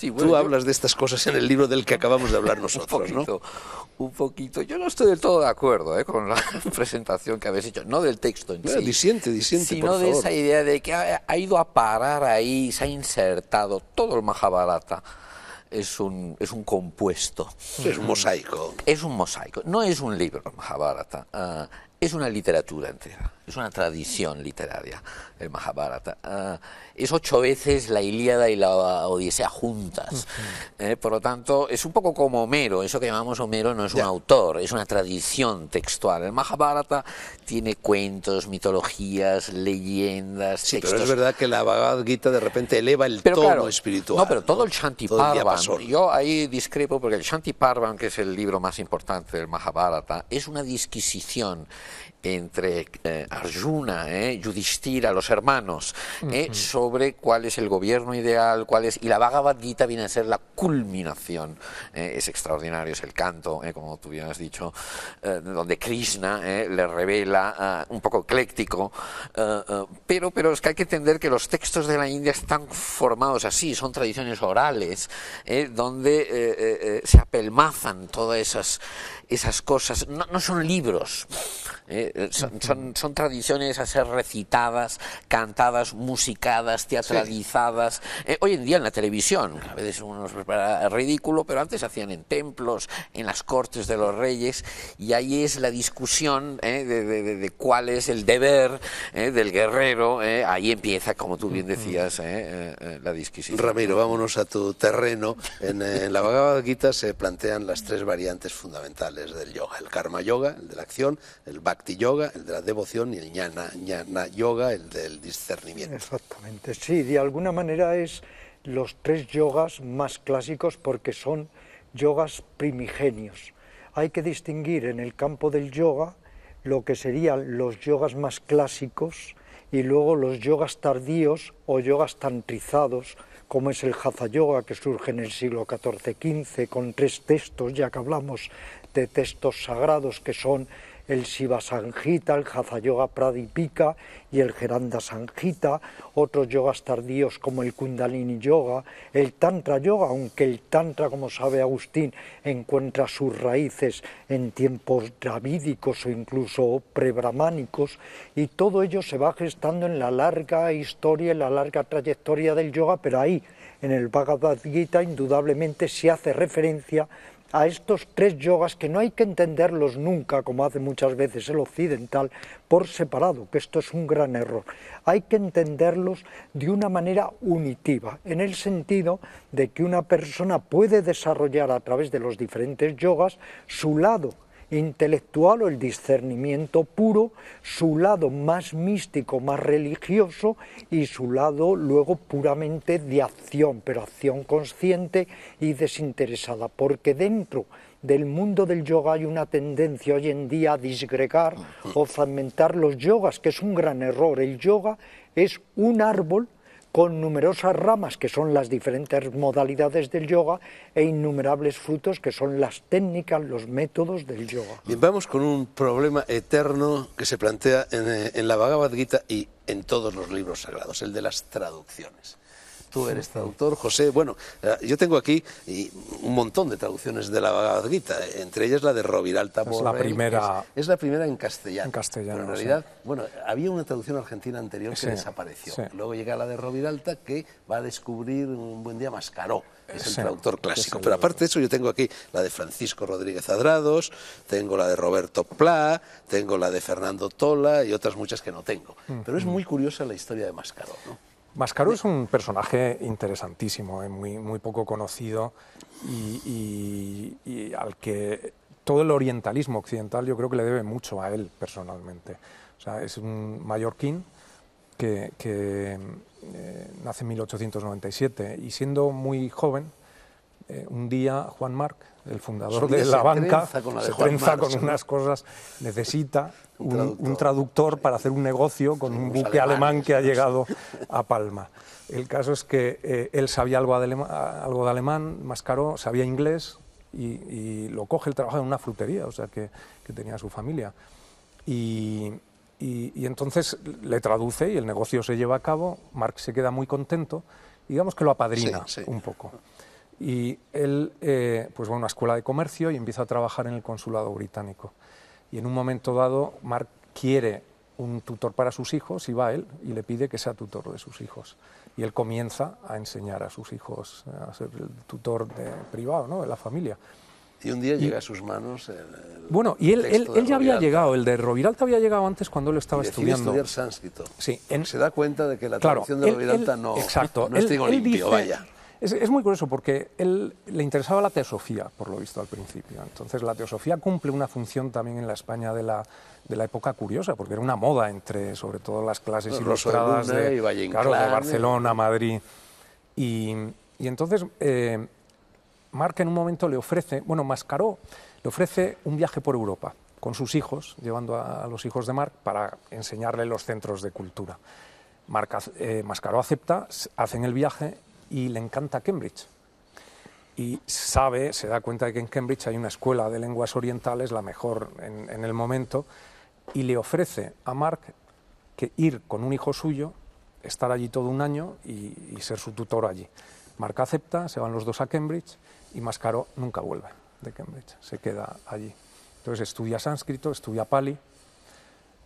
Tú hablas de estas cosas en el libro del que acabamos de hablar nosotros, un poquito, ¿no? Un poquito. Yo no estoy del todo de acuerdo ¿eh? con la presentación que habéis hecho, no del texto en sí. Sino de esa idea de que ha, ido a parar ahí, se ha insertado todo el Mahabharata. Es un, es un compuesto. Es un mosaico. Es un mosaico. No es un libro, Mahabharata. Ah, es una literatura entera. Es una tradición literaria el Mahabharata. Ah, es ocho veces la Ilíada y la Odisea juntas. ¿eh? por lo tanto, es un poco como Homero. Eso que llamamos Homero no es un autor, es una tradición textual. El Mahabharata tiene cuentos, mitologías, leyendas, sí, Pero es verdad que la Bhagavad Gita de repente eleva el tono espiritual. No, pero todo el Shantiparvan, Yo ahí discrepo porque el Shantiparvan... que es el libro más importante del Mahabharata, es una disquisición entre eh, Arjuna, eh, los hermanos, eh, sobre cuál es el gobierno ideal, cuál es... Y la Bhagavad Gita viene a ser la culminación, eh, es extraordinario, es el canto, como tú bien has dicho, donde Krishna le revela, ah, un poco ecléctico, pero, pero es que hay que entender que los textos de la India están formados así, son tradiciones orales, donde se apelmazan todas esas, esas cosas, no, no son libros. Eh, eh, son, son, tradiciones a ser recitadas, cantadas, musicadas, teatralizadas. Eh, hoy en día en la televisión, a veces uno se ridículo, pero antes hacían en templos, en las cortes de los reyes, y ahí es la discusión eh, de, cuál es el deber del guerrero. ahí empieza, como tú bien decías, la disquisición. Ramiro, vámonos a tu terreno. En, en la Bhagavad Gita se plantean las tres variantes fundamentales del yoga: el karma yoga, el de la acción, el bhakti yoga yoga, el de la devoción y el ñana, yoga, el del discernimiento. Exactamente, sí, de alguna manera es los tres yogas más clásicos porque son yogas primigenios. Hay que distinguir en el campo del yoga lo que serían los yogas más clásicos y luego los yogas tardíos o yogas tantrizados, como es el Hatha Yoga que surge en el siglo xiv 15 con tres textos, ya que hablamos de textos sagrados que son el Shiva Sanjita, el Hatha Yoga Pradipika y el Geranda Sanjita, otros yogas tardíos como el Kundalini Yoga, el Tantra Yoga, aunque el Tantra, como sabe Agustín, encuentra sus raíces en tiempos dravídicos o incluso prebrahmánicos, y todo ello se va gestando en la larga historia, en la larga trayectoria del yoga, pero ahí, en el Bhagavad Gita, indudablemente se hace referencia a estos tres yogas que no hay que entenderlos nunca, como hace muchas veces el occidental, por separado, que esto es un gran error. Hay que entenderlos de una manera unitiva, en el sentido de que una persona puede desarrollar a través de los diferentes yogas su lado intelectual o el discernimiento puro, su lado más místico, más religioso y su lado luego puramente de acción, pero acción consciente y desinteresada, porque dentro del mundo del yoga hay una tendencia hoy en día a disgregar o fragmentar los yogas, que es un gran error. El yoga es un árbol con numerosas ramas que son las diferentes modalidades del yoga e innumerables frutos que son las técnicas, los métodos del yoga. Bien, vamos con un problema eterno que se plantea en, eh, en la Bhagavad Gita y en todos los libros sagrados, el de las traducciones tú eres traductor, José. Bueno, eh, yo tengo aquí un montón de traducciones de la Bhagavad eh, entre ellas la de Roviralta. Es la primera. Es, la primera en castellano. En castellano. en realidad, bueno, había una traducción argentina anterior que desapareció. Luego llega la de Roviralta que va a descubrir un buen día Mascaró. Es el traductor clásico. Pero aparte de eso, yo tengo aquí la de Francisco Rodríguez Adrados, tengo la de Roberto Pla, tengo la de Fernando Tola y otras muchas que no tengo. Mm, Pero es mm. muy curiosa la historia de Mascaró. ¿no? Mascaró es un personaje interesantísimo, eh, muy, muy poco conocido y, al que todo el orientalismo occidental yo creo que le debe mucho a él personalmente. O sea, es un mallorquín que, eh, nace en 1897 y siendo muy joven, eh, un día Juan Marc, el fundador pues de la banca, se trenza con, unas cosas, necesita un, traductor. para hacer un negocio con un buque alemán que ha llegado a Palma. El caso es que eh, él sabía algo de, alemán, algo de alemán, más caro, sabía inglés y, lo coge el trabajo en una frutería, o sea, que, tenía su familia. Y, entonces le traduce y el negocio se lleva a cabo, Marx se queda muy contento, digamos que lo apadrina un poco. Y él, eh, pues va a una escuela de comercio y empieza a trabajar en el consulado británico. Y en un momento dado, Mark quiere un tutor para sus hijos y va a él y le pide que sea tutor de sus hijos. Y él comienza a enseñar a sus hijos a ser el tutor privado ¿no? de la familia. Y un día llega a sus manos el, Bueno, y él, ya había llegado, el de Roviralta había llegado antes cuando él estaba estudiando. estudiando. estudiar sánscrito. Sí, se da cuenta de que la traducción de Roviralta no, exacto, no es limpio, vaya. Es, muy curioso porque él le interesaba la teosofía, por lo visto al principio. Entonces la teosofía cumple una función también en la España de la, época curiosa, porque era una moda entre, sobre todo, las clases ilustradas de, ¿eh? Barcelona, Madrid. Y, entonces eh, Marc en un momento le ofrece, bueno, Mascaró le ofrece un viaje por Europa con sus hijos, llevando a, los hijos de Marc para enseñarle los centros de cultura. Marc, eh, Mascaró acepta, hacen el viaje y le encanta Cambridge. Y sabe, se da cuenta de que en Cambridge hay una escuela de lenguas orientales, la mejor en, el momento, y le ofrece a Mark que ir con un hijo suyo, estar allí todo un año y, y ser su tutor allí. Mark acepta, se van los dos a Cambridge y Mascaro nunca vuelve de Cambridge, se queda allí. Entonces estudia sánscrito, estudia pali,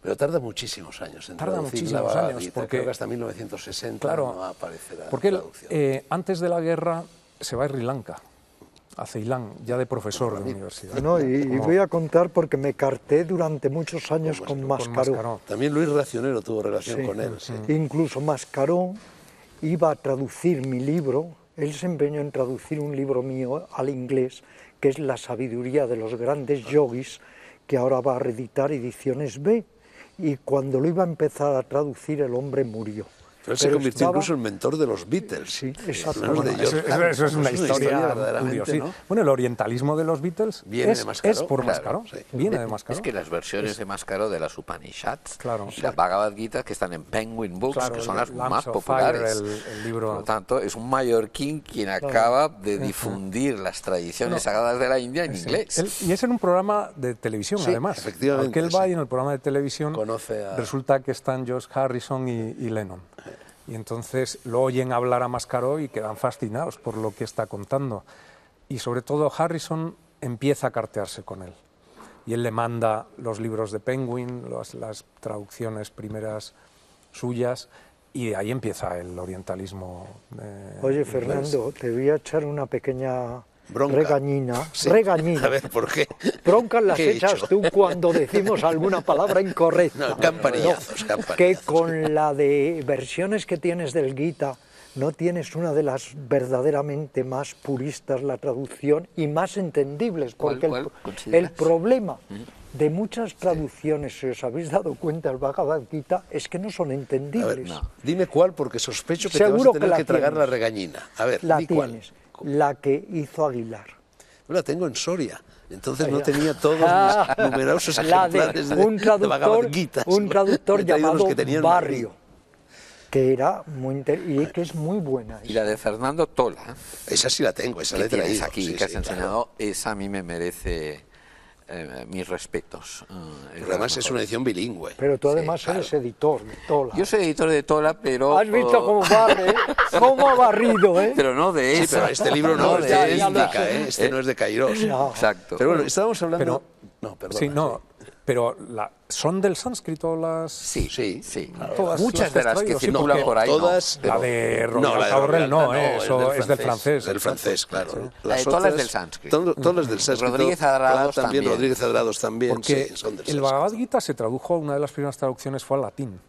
pero tarda muchísimos años Tarda muchísimos años, porque hasta 1960 claro, no aparecerá Porque eh, antes de la guerra se va a Sri Lanka, a Ceilán, ya de profesor de la universidad. y, voy a contar porque me carté durante muchos años con, Mascarón. También Luis Racionero tuvo relación con él. Incluso Mascarón iba a traducir mi libro, él se empeñó en traducir un libro mío al inglés, que es La sabiduría de los grandes yogis, que ahora va a reeditar Ediciones B y cuando lo iba a empezar a traducir el hombre murió se convirtió incluso en mentor de los Beatles. Sí, eso, es una, historia, Bueno, el orientalismo de los Beatles Viene es, de es por Viene de Mascaro. Es que las versiones de Mascaro de las Upanishads claro, y la Bhagavad que están en Penguin Books, que son las más populares. libro... Por tanto, es un mallorquín quien acaba de difundir las tradiciones sagradas de la India en inglés. y es en un programa de televisión, además. Efectivamente. Porque él en el programa de televisión resulta que están George Harrison y Lennon. Y entonces lo oyen hablar a Mascaró y quedan fascinados por lo que está contando. Y sobre todo Harrison empieza a cartearse con él. Y él le manda los libros de Penguin, las traducciones primeras suyas, y de ahí empieza el orientalismo. Eh, Oye, Fernando, te voy a echar una pequeña Regañina, A ver, ¿por qué? Broncas las echas tú cuando decimos alguna palabra incorrecta. No, Que con la de versiones que tienes del Gita, no tienes una de las verdaderamente más puristas la traducción y más entendibles, porque el, problema mm. de muchas traducciones, si os habéis dado cuenta, el Bhagavad Gita, es que no son entendibles. Dime cuál, porque sospecho que te vas a tener que, tragar la regañina. A ver, la tienes la que hizo Aguilar. Yo la tengo en Soria. Entonces no tenía todos ah, mis numerosos ejemplares de, un traductor, Un traductor llamado Barrio, que era muy y que es muy buena. Y la de Fernando Tola. Esa sí la tengo, esa letra la aquí, que has enseñado, esa a mí me merece eh, eh, mis respetos. Eh, además es una edición bilingüe. Pero tú además eres editor de Tola. Yo soy editor de Tola, pero... Has visto cómo oh. barre, cómo ha barrido, ¿eh? Pero no de eso. pero este libro no, este es de Este no es de Kairos. Exacto. Pero bueno, estábamos hablando... Pero, no, perdón. Sí, no, pero ¿son del sánscrito las...? Sí, sí, sí. Muchas de las que sí, circulan por ahí, todas, no. La de Roberta no, no, eh, eso es, del francés. Del francés, claro. todas las eh, del sánscrito. Todas, del sánscrito. Rodríguez Adrados también. Rodríguez Adrados también, el Bhagavad Gita se tradujo, una de las primeras traducciones fue al latín.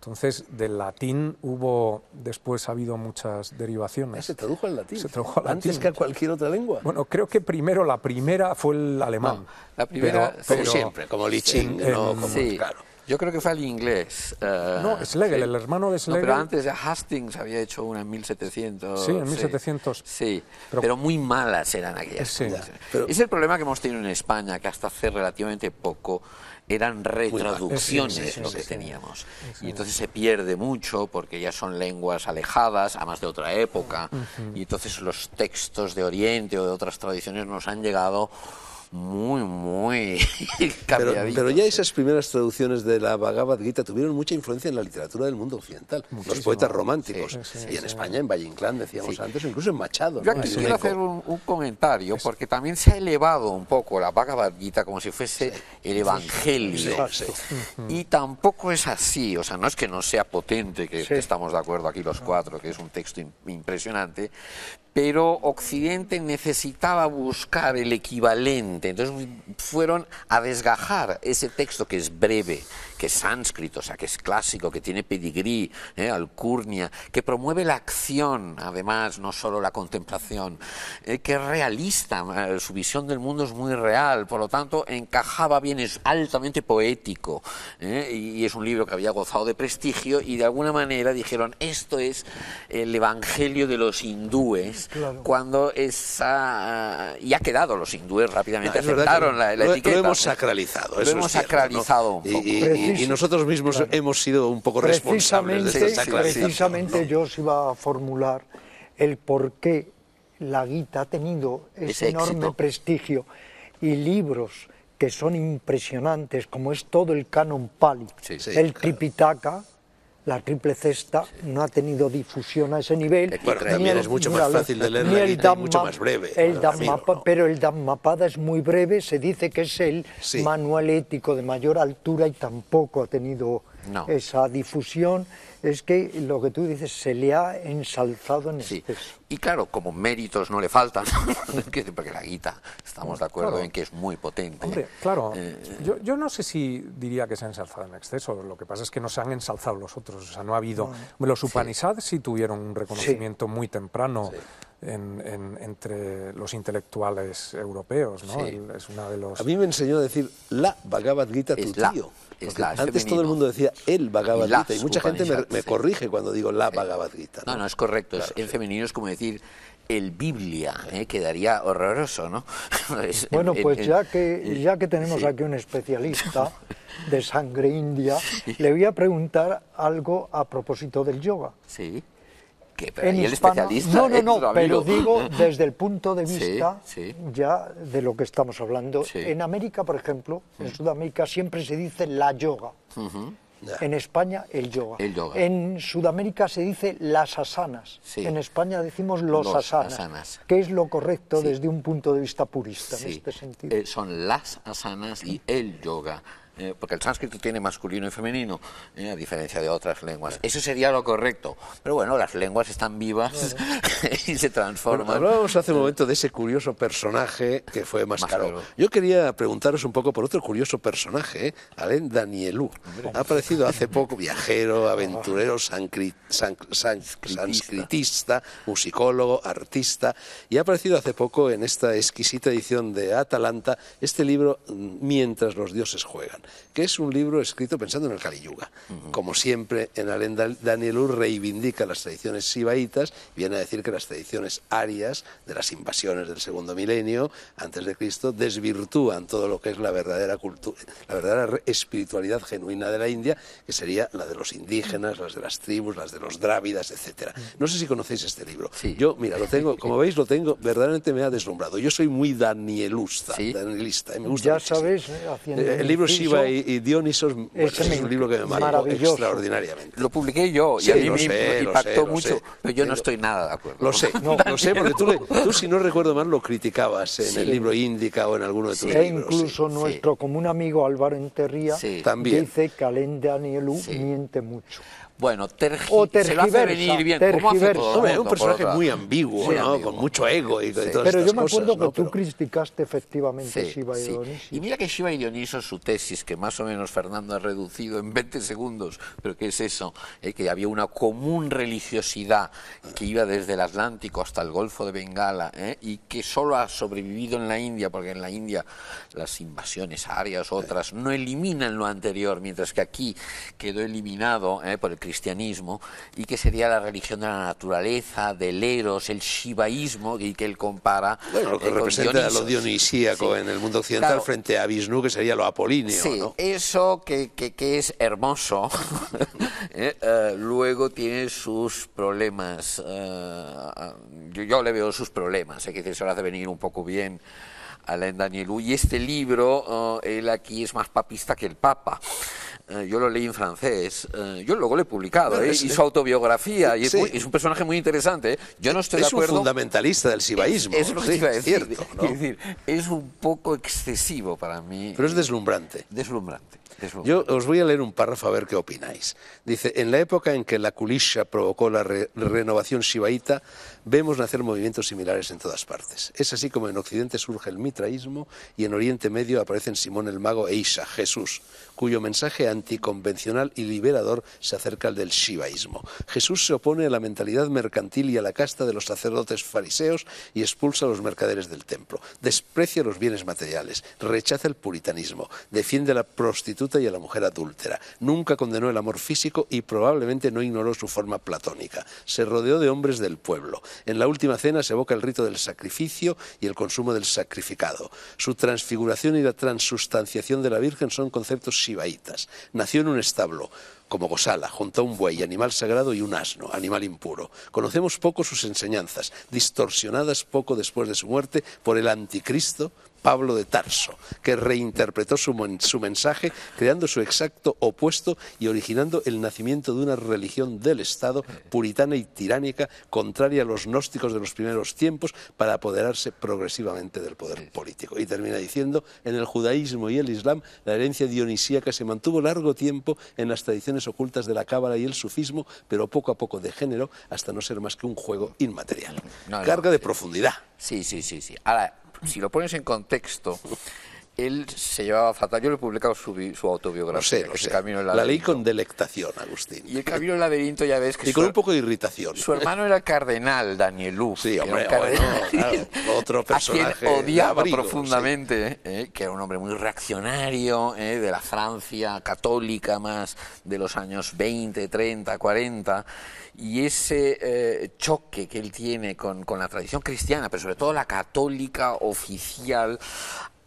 Entonces, del latín hubo, después ha habido muchas derivaciones. Ah, se tradujo al latín. Se tradujo al latín. Antes que a cualquier otra lengua. Bueno, creo que primero, la primera fue el alemán. la primera, pero, siempre, como Liching, no como, claro. Yo creo que fue el inglés. Eh, no, Schlegel, el hermano de Schlegel. pero antes Hastings había hecho una en 1700. Sí, en 1700. Sí, pero, muy malas eran aquellas. es el problema que hemos tenido en España, que hasta hace relativamente poco eran retraducciones lo que teníamos. Y entonces se pierde mucho porque ya son lenguas alejadas, ...a más de otra época, y entonces los textos de Oriente o de otras tradiciones nos han llegado muy, muy pero, pero, ya esas primeras traducciones de la Bhagavad Gita tuvieron mucha influencia en la literatura del mundo occidental, los poetas románticos. y en España, en Valle Inclán, decíamos antes, incluso en Machado. Yo quiero hacer un, comentario, porque también se ha elevado un poco la Bhagavad Gita como si fuese el Evangelio. Ah, y tampoco es así, o sea, no es que no sea potente, que estamos de acuerdo aquí los cuatro, que es un texto impresionante, pero Occidente necesitaba buscar el equivalente. Entonces fueron a desgajar ese texto que es breve, que es sánscrito, o sea, que es clásico, que tiene pedigrí, ¿eh? alcurnia, que promueve la acción, además, no solo la contemplación, eh, que es realista, eh, su visión del mundo es muy real, por lo tanto, encajaba bien, es altamente poético, y, es un libro que había gozado de prestigio, y de alguna manera dijeron, esto es el evangelio de los hindúes, cuando esa... y ha quedado, los hindúes rápidamente ah, aceptaron la, etiqueta. Lo hemos sacralizado, eso lo hemos sacralizado un poco y, nosotros mismos hemos sido un poco responsables de esta clase. Precisamente yo os iba a formular el por qué la guita ha tenido ese, enorme prestigio y libros que son impresionantes, como es todo el canon pali, el Tipitaka. tripitaka, la triple cesta no ha tenido difusión a ese nivel. también es mucho más fácil de leer y mucho más breve. El Pero el Mapada es muy breve, se dice que es el manual ético de mayor altura y tampoco ha tenido esa difusión es que lo que tú dices se le ha ensalzado en exceso. Y claro, como méritos no le faltan, porque la guita, estamos de acuerdo en que es muy potente. Hombre, claro, eh, yo, no sé si diría que se ha ensalzado en exceso, lo que pasa es que no se han ensalzado los otros, o sea, no ha habido... Los Upanishads sí. tuvieron un reconocimiento muy temprano. entre los intelectuales europeos. ¿no? es una de los... A mí me enseñó a decir la Bhagavad Gita tu tío antes todo el mundo decía el Bhagavad Gita y, mucha gente me, corrige cuando digo la Bhagavad Gita. No, no, es correcto. en femenino es como decir el Biblia, ¿eh? quedaría horroroso, ¿no? bueno, pues ya, que, ya que tenemos aquí un especialista de sangre india, le voy a preguntar algo a propósito del yoga. Sí en No, no, eh, no, pero digo desde el punto de vista ya de lo que estamos hablando. En América, por ejemplo, en Sudamérica siempre se dice la yoga. En España, el yoga. En Sudamérica se dice las asanas. En España decimos los, asanas, qué es lo correcto desde un punto de vista purista en este sentido. Eh, son las asanas y el yoga. Eh, porque el sánscrito tiene masculino y femenino, eh, a diferencia de otras lenguas. Eso sería lo correcto. Pero bueno, las lenguas están vivas y se transforman. hablábamos hace un momento de ese curioso personaje que fue Mascaro. Yo quería preguntaros un poco por otro curioso personaje, ¿eh? Alain Ha aparecido hace poco viajero, ah. aventurero, sánscritista, musicólogo, artista, y ha aparecido hace poco en esta exquisita edición de Atalanta este libro mm, Mientras los dioses juegan que es un libro escrito pensando en el Kali Como siempre, en Daniel Danielú reivindica las tradiciones sibaitas, viene a decir que las tradiciones arias de las invasiones del segundo milenio antes de Cristo desvirtúan todo lo que es la verdadera cultura, la verdadera espiritualidad genuina de la India, que sería la de los indígenas, las de las tribus, las de los drávidas, etcétera. No sé si conocéis este libro. Yo, mira, lo tengo, como veis, lo tengo, verdaderamente me ha deslumbrado. Yo soy muy danielusta, danielista, ¿eh? Ya sabéis, ¿eh? el libro sí y, y Dionisos es, un libro que me marcó extraordinariamente. Lo publiqué yo y a mí me impactó mucho, pero yo no estoy nada de acuerdo. Lo sé, no, lo sé, porque tú, si no recuerdo mal, lo criticabas en el libro Índica o en alguno de tus e libros. E incluso nuestro común amigo Álvaro Enterría También. dice que Alain Danielu miente mucho bueno, tergi, se lo hace venir bien. hace todo un personaje muy ambiguo, con mucho ego y, todas y cosas. Pero yo me acuerdo que tú criticaste efectivamente a Shiva y Y mira que Shiva y Dioniso, su tesis, que más o menos Fernando ha reducido en 20 segundos, pero que es eso? Eh, que había una común religiosidad que iba desde el Atlántico hasta el Golfo de Bengala ¿eh? y que solo ha sobrevivido en la India, porque en la India las invasiones áreas otras no eliminan lo anterior, mientras que aquí quedó eliminado ¿eh? por el cristianismo y que sería la religión de la naturaleza, del eros, el shivaísmo y que él compara. Bueno, lo que eh, representa lo dionisíaco en el mundo occidental frente a Vishnu, que sería lo apolíneo. Sí, eso que, que, es hermoso, eh, eh, luego tiene sus problemas. Yo, le veo sus problemas, hay que decir, se lo hace venir un poco bien. Alain Danielou, y este libro, él aquí es más papista que el Papa. Eh, yo lo leí en francés, eh, yo luego lo he publicado, eh, y su autobiografía, y es, un personaje muy interesante. Yo no estoy es fundamentalista del sibaísmo. Es, es un poco excesivo para mí. Pero es deslumbrante. Deslumbrante. Yo os voy a leer un párrafo a ver qué opináis. Dice, en la época en que la Kulisha provocó la renovación shivaíta, vemos nacer movimientos similares en todas partes. Es así como en Occidente surge el mitraísmo y en Oriente Medio aparecen Simón el Mago e Isha, Jesús, cuyo mensaje anticonvencional y liberador se acerca al del shivaísmo. Jesús se opone a la mentalidad mercantil y a la casta de los sacerdotes fariseos y expulsa a los mercaderes del templo. Desprecia los bienes materiales, rechaza el puritanismo, defiende la prostitución y a la mujer adúltera. Nunca condenó el amor físico y probablemente no ignoró su forma platónica. Se rodeó de hombres del pueblo. En la última cena se evoca el rito del sacrificio y el consumo del sacrificado. Su transfiguración y la transustanciación de la Virgen son conceptos shivaitas. Nació en un establo como Gosala, junto a un buey, animal sagrado y un asno, animal impuro. Conocemos poco sus enseñanzas, distorsionadas poco después de su muerte por el anticristo, Pablo de Tarso, que reinterpretó su, mensaje creando su exacto opuesto y originando el nacimiento de una religión del Estado puritana y tiránica, contraria a los gnósticos de los primeros tiempos, para apoderarse progresivamente del poder político. Y termina diciendo, en el judaísmo y el islam, la herencia dionisíaca se mantuvo largo tiempo en las tradiciones ocultas de la cábala y el sufismo, pero poco a poco degeneró hasta no ser más que un juego inmaterial. Carga de profundidad. Sí, sí, sí, sí si lo pones en contexto, él se llevaba fatal. Yo le he publicado su, autobiografía. Lo sé, lo Camino la leí con delectación, Agustín. Y el camino al laberinto, ya ves que. Y con un poco de irritación. Su hermano era cardenal, Daniel Luz. Sí, hombre, otro personaje. A quien odiaba profundamente, eh, que era un hombre muy reaccionario, eh, de la Francia católica más de los años 20, 30, 40. Y ese eh, choque que él tiene con la tradición cristiana, pero sobre todo la católica oficial,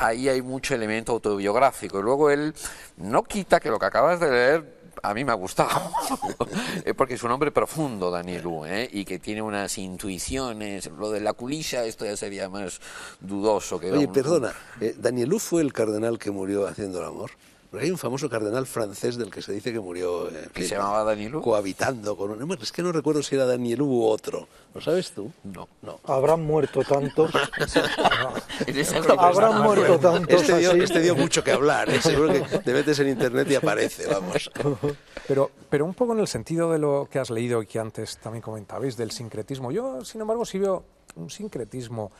ahí hay mucho elemento autobiográfico. Y luego él no quita que lo que acabas de leer a mí me ha gustado, eh, porque es un hombre profundo, U, ¿eh? y que tiene unas intuiciones. Lo de la culilla, esto ya sería más dudoso. Que Oye, perdona, eh, ¿Danielú fue el cardenal que murió haciendo el amor? hay un famoso cardenal francés del que se dice que murió. Eh, ¿Que se llamaba Danielú? Cohabitando con un. Es que no recuerdo si era Danielu u otro. ¿Lo sabes tú? No. no. Habrán muerto tantos. Habrán muerto tantos. Este, este dio, mucho que hablar. ¿eh? Seguro que te metes en internet y aparece, vamos. Pero, pero un poco en el sentido de lo que has leído y que antes también comentabais, del sincretismo. Yo, sin embargo, sí veo un sincretismo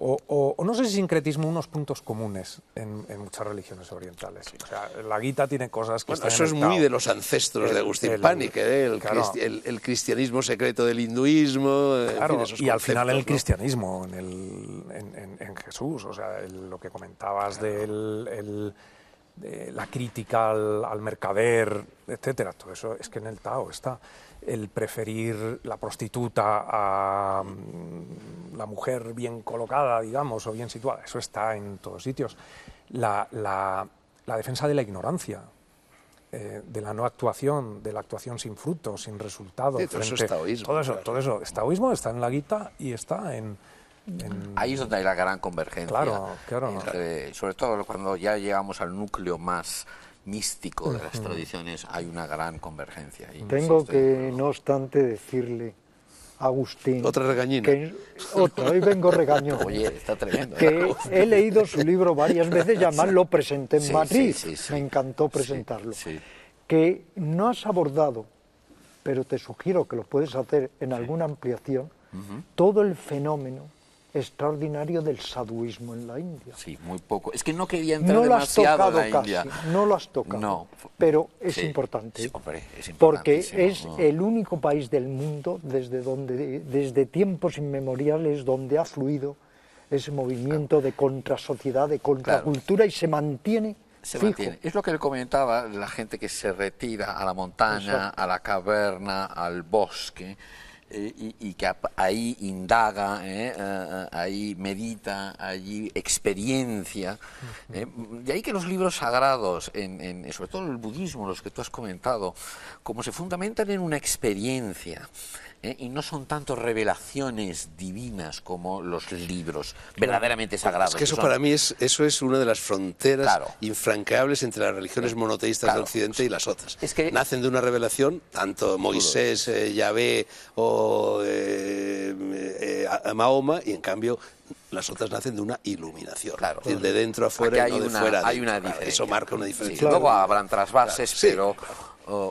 o, no sé si sincretismo, unos puntos comunes en, muchas religiones orientales. O sea, la guita tiene cosas que... eso es muy de los ancestros de Agustín el, ¿eh? el, el, cristianismo secreto del hinduismo. y al final el cristianismo, en, en, Jesús, o sea, lo que comentabas De la crítica al, al mercader, etcétera, todo eso es que en el Tao está el preferir la prostituta a mm, la mujer bien colocada, digamos, o bien situada, eso está en todos sitios. La, la, defensa de la ignorancia, eh, de la no actuación, de la actuación sin fruto, sin resultado. todo, eso taoísmo, todo eso, está en la guita y está en, Ahí es donde hay la gran convergencia. Claro, claro. sobre todo cuando ya llegamos al núcleo más místico de las tradiciones hay una gran convergencia. Tengo que, no obstante, decirle Agustín. Otra regañina. Que, hoy vengo regañón. Que he leído su libro varias veces y además lo presenté en Madrid. Me encantó presentarlo. Que no has abordado, pero te sugiero que lo puedes hacer en alguna ampliación, todo el fenómeno extraordinario del saduismo en la India. Sí, muy poco. Es que no quería entrar no lo has tocado casi, India. No lo has tocado. No. Pero es, importante, Porque es el único país del mundo desde donde, desde tiempos inmemoriales, donde ha fluido ese movimiento de contrasociedad, de contracultura y se mantiene. Es lo que le comentaba la gente que se retira a la montaña, a la caverna, al bosque y, que ahí indaga, ¿eh? Eh, eh, ahí medita, ...ahí experiencia. Mm, de ahí que los libros sagrados, en, sobre todo el budismo, los que tú has comentado, como se fundamentan en una experiencia, ¿eh? y no son tanto revelaciones divinas como los libros verdaderamente sagrados. Es que eso para mí es, eso es una de las fronteras infranqueables entre las religiones monoteístas del Occidente y las otras. Nacen de una revelación, tanto Moisés, eh, Yahvé o eh, Mahoma, y en cambio las otras nacen de una iluminación. de dentro a fuera y de una, fuera. Hay una diferencia. Eso marca una diferencia. luego habrán trasvases, pero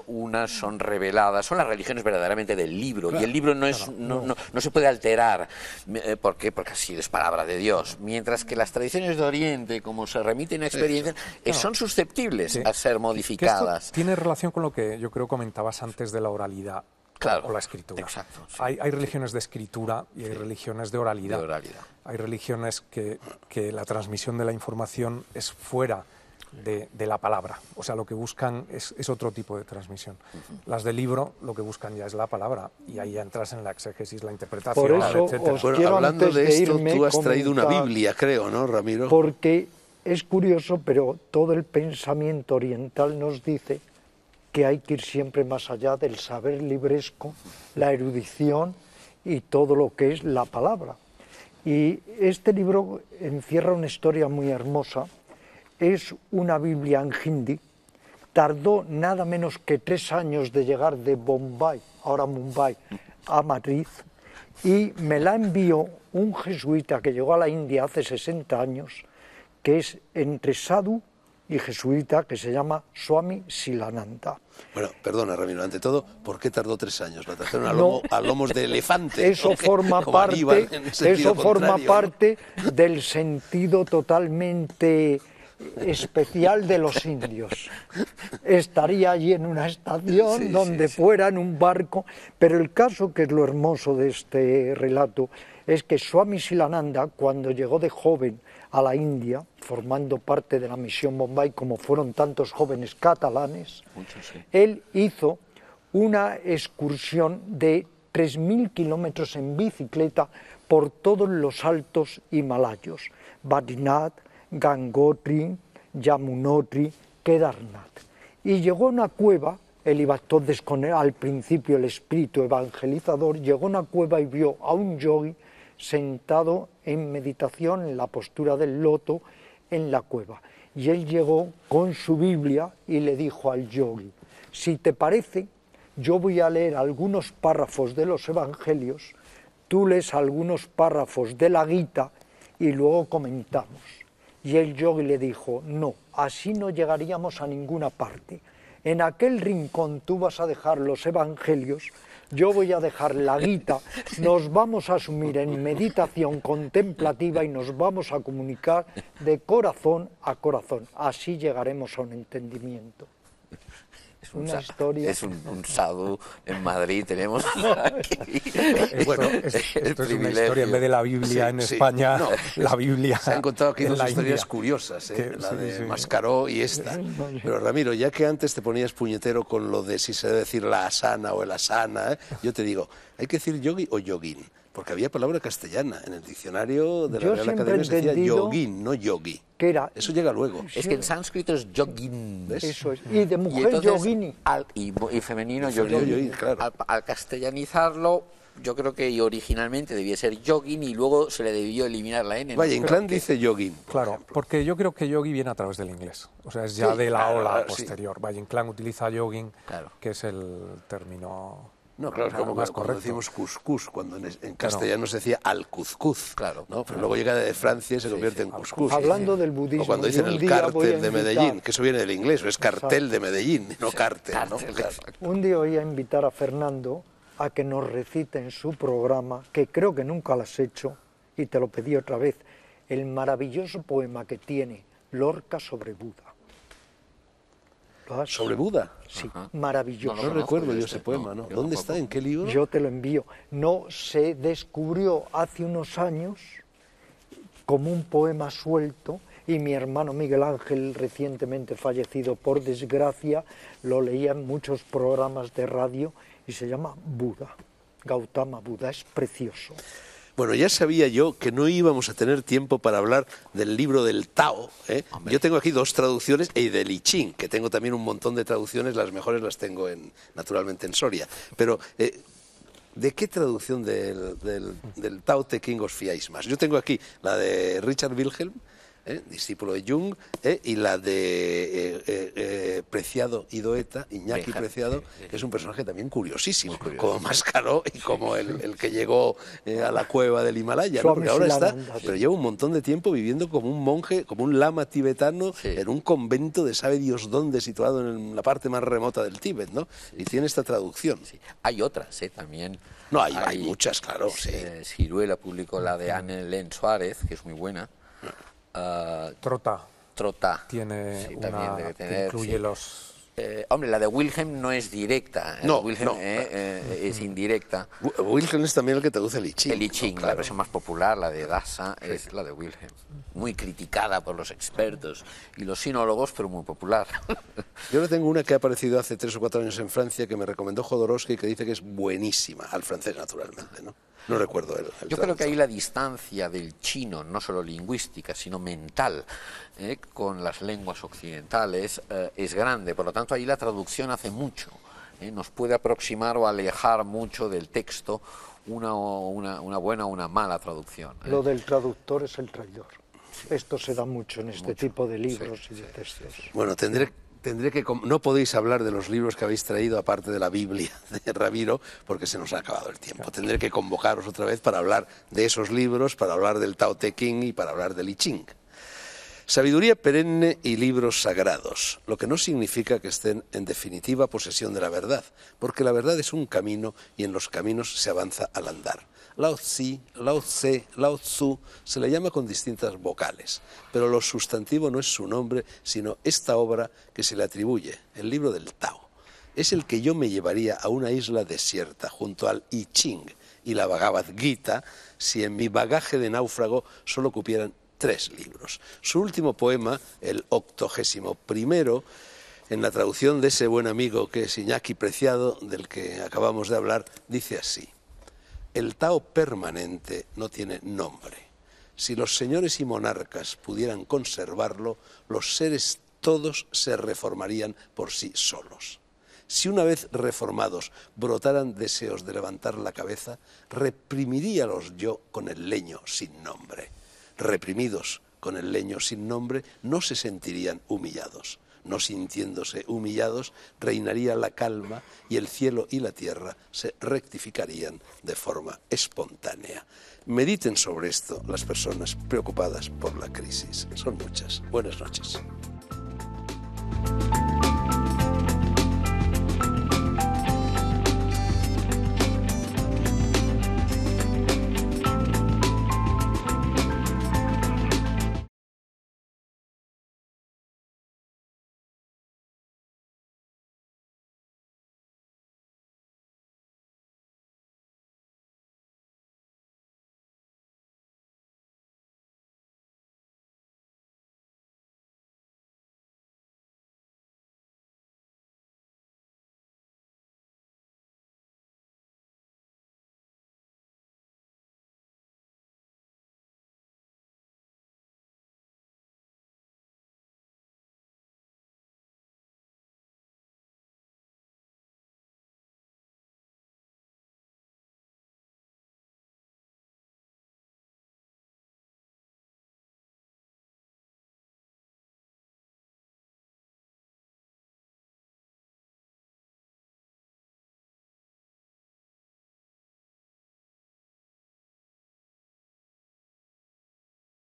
unas son reveladas, son las religiones verdaderamente del libro, y el libro no, es, no, no, se puede alterar, eh, ¿por qué? Porque así es palabra de Dios, mientras que las tradiciones de Oriente, como se remiten a experiencias, eh, son susceptibles a ser modificadas. tiene relación con lo que yo creo comentabas antes de la oralidad. o la escritura. Exacto, hay, religiones de escritura y hay religiones de oralidad. oralidad. Hay religiones que, que la transmisión de la información es fuera de, la palabra. O sea, lo que buscan es, otro tipo de transmisión. Las del libro lo que buscan ya es la palabra y ahí ya entras en la exégesis, la interpretación, Por eso hablando de esto, tú has traído una Biblia, creo, ¿no, Ramiro? Porque es curioso, pero todo el pensamiento oriental nos dice que hay que ir siempre más allá del saber libresco, la erudición y todo lo que es la palabra. Y este libro encierra una historia muy hermosa es una Biblia en hindi, tardó nada menos que tres años de llegar de Bombay, ahora Mumbai, a Madrid, y me la envió un jesuita que llegó a la India hace 60 años, que es entre sadhu y jesuita, que se llama Swami Silananda. Bueno, perdona, Ramiro, ante todo, ¿por qué tardó tres años? La trajeron a, lomos de elefante. Eso forma parte, del sentido totalmente especial de los indios. Estaría allí en una estación donde fuera en un barco, pero el caso que es lo hermoso de este relato es que Swami Silananda, cuando llegó de joven a la India, formando parte de la misión Bombay, como fueron tantos jóvenes catalanes, él hizo una excursión de 3.000 kilómetros en bicicleta por todos los altos himalayos, Badinat, Gangotri, Yamunotri, Kedarnath. Y llegó a una cueva, el entonces con al principio el espíritu evangelizador, llegó a una cueva y vio a un yogi sentado en meditación, en la postura del loto, en la cueva. Y él llegó con su Biblia y le dijo al yogi, si te parece, yo voy a leer algunos párrafos de los Evangelios, tú lees algunos párrafos de la Gita y luego comentamos. Y el yogi le dijo, no, así no llegaríamos a ninguna parte. En aquel rincón tú vas a dejar los evangelios, yo voy a dejar la guita, nos vamos a sumir en meditación contemplativa y nos vamos a comunicar de corazón a corazón. Así llegaremos a un entendimiento. Es una un historia. Es un, en Madrid, tenemos bueno, esto es una historia en vez de la Biblia en España, la Biblia. Se han contado aquí dos historias curiosas, ¿eh? la de Mascaró y esta. Pero Ramiro, ya que antes te ponías puñetero con lo de si se debe decir la asana o el asana, ¿eh? yo te digo, ¿hay que decir yogi o yogin? Porque había palabra castellana en el diccionario de la Real Academia se decía yogin, no yogi. ¿Qué era? Eso llega luego. Es que en sánscrito es yogin. Eso es. Y de mujer yogini. y, femenino yogini. claro. al, castellanizarlo yo creo que originalmente debía ser yogin y luego se le debió eliminar la N. vaya Vaya, Inclán dice yogin. claro, porque yo creo que yogi viene a través del inglés. O sea, es ya de la ola posterior. Vaya en clan utiliza yogin, que es el término no, claro, es como más cuando decimos cuscús, cuando en, castellano se decía al cuzcuz, claro, ¿no? pero luego llega de Francia y se convierte en cuscús. Hablando del budismo. cuando dicen el cartel de Medellín, que eso viene del inglés, es cartel de Medellín, no cártel. Un día voy a invitar a Fernando a que nos recite en su programa, que creo que nunca lo has hecho, y te lo pedí otra vez, el maravilloso poema que tiene Lorca sobre Buda. Sobre Buda. Sí, maravilloso. No, recuerdo yo este? ese poema, ¿no? no dónde está? ¿En qué libro? Yo te lo envío. No, se descubrió hace unos años como un poema suelto y mi hermano Miguel Ángel, recientemente fallecido por desgracia, lo leía en muchos programas de radio y se llama Buda, Gautama Buda, es precioso. Bueno, ya sabía yo que no íbamos a tener tiempo para hablar del libro del Tao. ¿eh? Yo tengo aquí dos traducciones y del I Ching, que tengo también un montón de traducciones, las mejores las tengo en, naturalmente en Soria. Pero eh, ¿De qué traducción del, del, Tao Te King os fiáis más? Yo tengo aquí la de Richard Wilhelm, ¿eh? discípulo de Jung, ¿eh? y la de eh, Preciado Idoeta, Iñaki Preciado, que es un personaje también curiosísimo, como Máscaro y como el, que llegó a la cueva del Himalaya, ahora está, pero lleva un montón de tiempo viviendo como un monje, como un lama tibetano, en un convento de sabe Dios dónde, situado en la parte más remota del Tíbet, ¿no? Y tiene esta traducción. Hay otras, ¿eh? También. No, hay, muchas, claro. Sí. Ciruela publicó la de Anne Len Suárez, que es muy buena. Trota. Ah, Trota. Tiene sí, una, que incluye sí. los eh, hombre, la de Wilhelm no es directa. ¿eh? No, eh, es indirecta. Wilhelm es también el que traduce el I El I la versión más popular, la de Dasa, es la de Wilhelm. Muy criticada por los expertos y los sinólogos, pero muy popular. Yo le tengo una que ha aparecido hace tres o cuatro años en Francia que me recomendó Jodorowsky que dice que es buenísima, al francés naturalmente, ¿no? recuerdo el, Yo creo que ahí la distancia del chino, no solo lingüística, sino mental, eh, con las lenguas occidentales eh, es grande, por lo tanto ahí la traducción hace mucho, eh, nos puede aproximar o alejar mucho del texto una, buena o una mala traducción. Lo del traductor es el traidor. Esto se da mucho en este tipo de libros y de textos. Bueno, tendré que no podéis hablar de los libros que habéis traído aparte de la Biblia de Ramiro porque se nos ha acabado el tiempo. Tendré que convocaros otra vez para hablar de esos libros, para hablar del Tao Te Ching y para hablar del I Ching. Sabiduría perenne y libros sagrados, lo que no significa que estén en definitiva posesión de la verdad, porque la verdad es un camino y en los caminos se avanza al andar. Lao Tzu, Lao Tse, Lao Tzu, se le llama con distintas vocales, pero lo sustantivo no es su nombre, sino esta obra que se le atribuye, el libro del Tao. Es el que yo me llevaría a una isla desierta junto al I Ching y la Bhagavad Gita si en mi bagaje de náufrago solo cupieran tres libros. Su último poema, el octogésimo primero, en la traducción de ese buen amigo que es Iñaki Preciado, del que acabamos de hablar, dice así, el Tao permanente no tiene nombre. Si los señores y monarcas pudieran conservarlo, los seres todos se reformarían por sí solos. Si una vez reformados brotaran deseos de levantar la cabeza, reprimiría los yo con el leño sin nombre reprimidos con el leño sin nombre, no se sentirían humillados. No sintiéndose humillados, reinaría la calma y el cielo y la tierra se rectificarían de forma espontánea. Mediten sobre esto las personas preocupadas por la crisis. Son muchas. Buenas noches.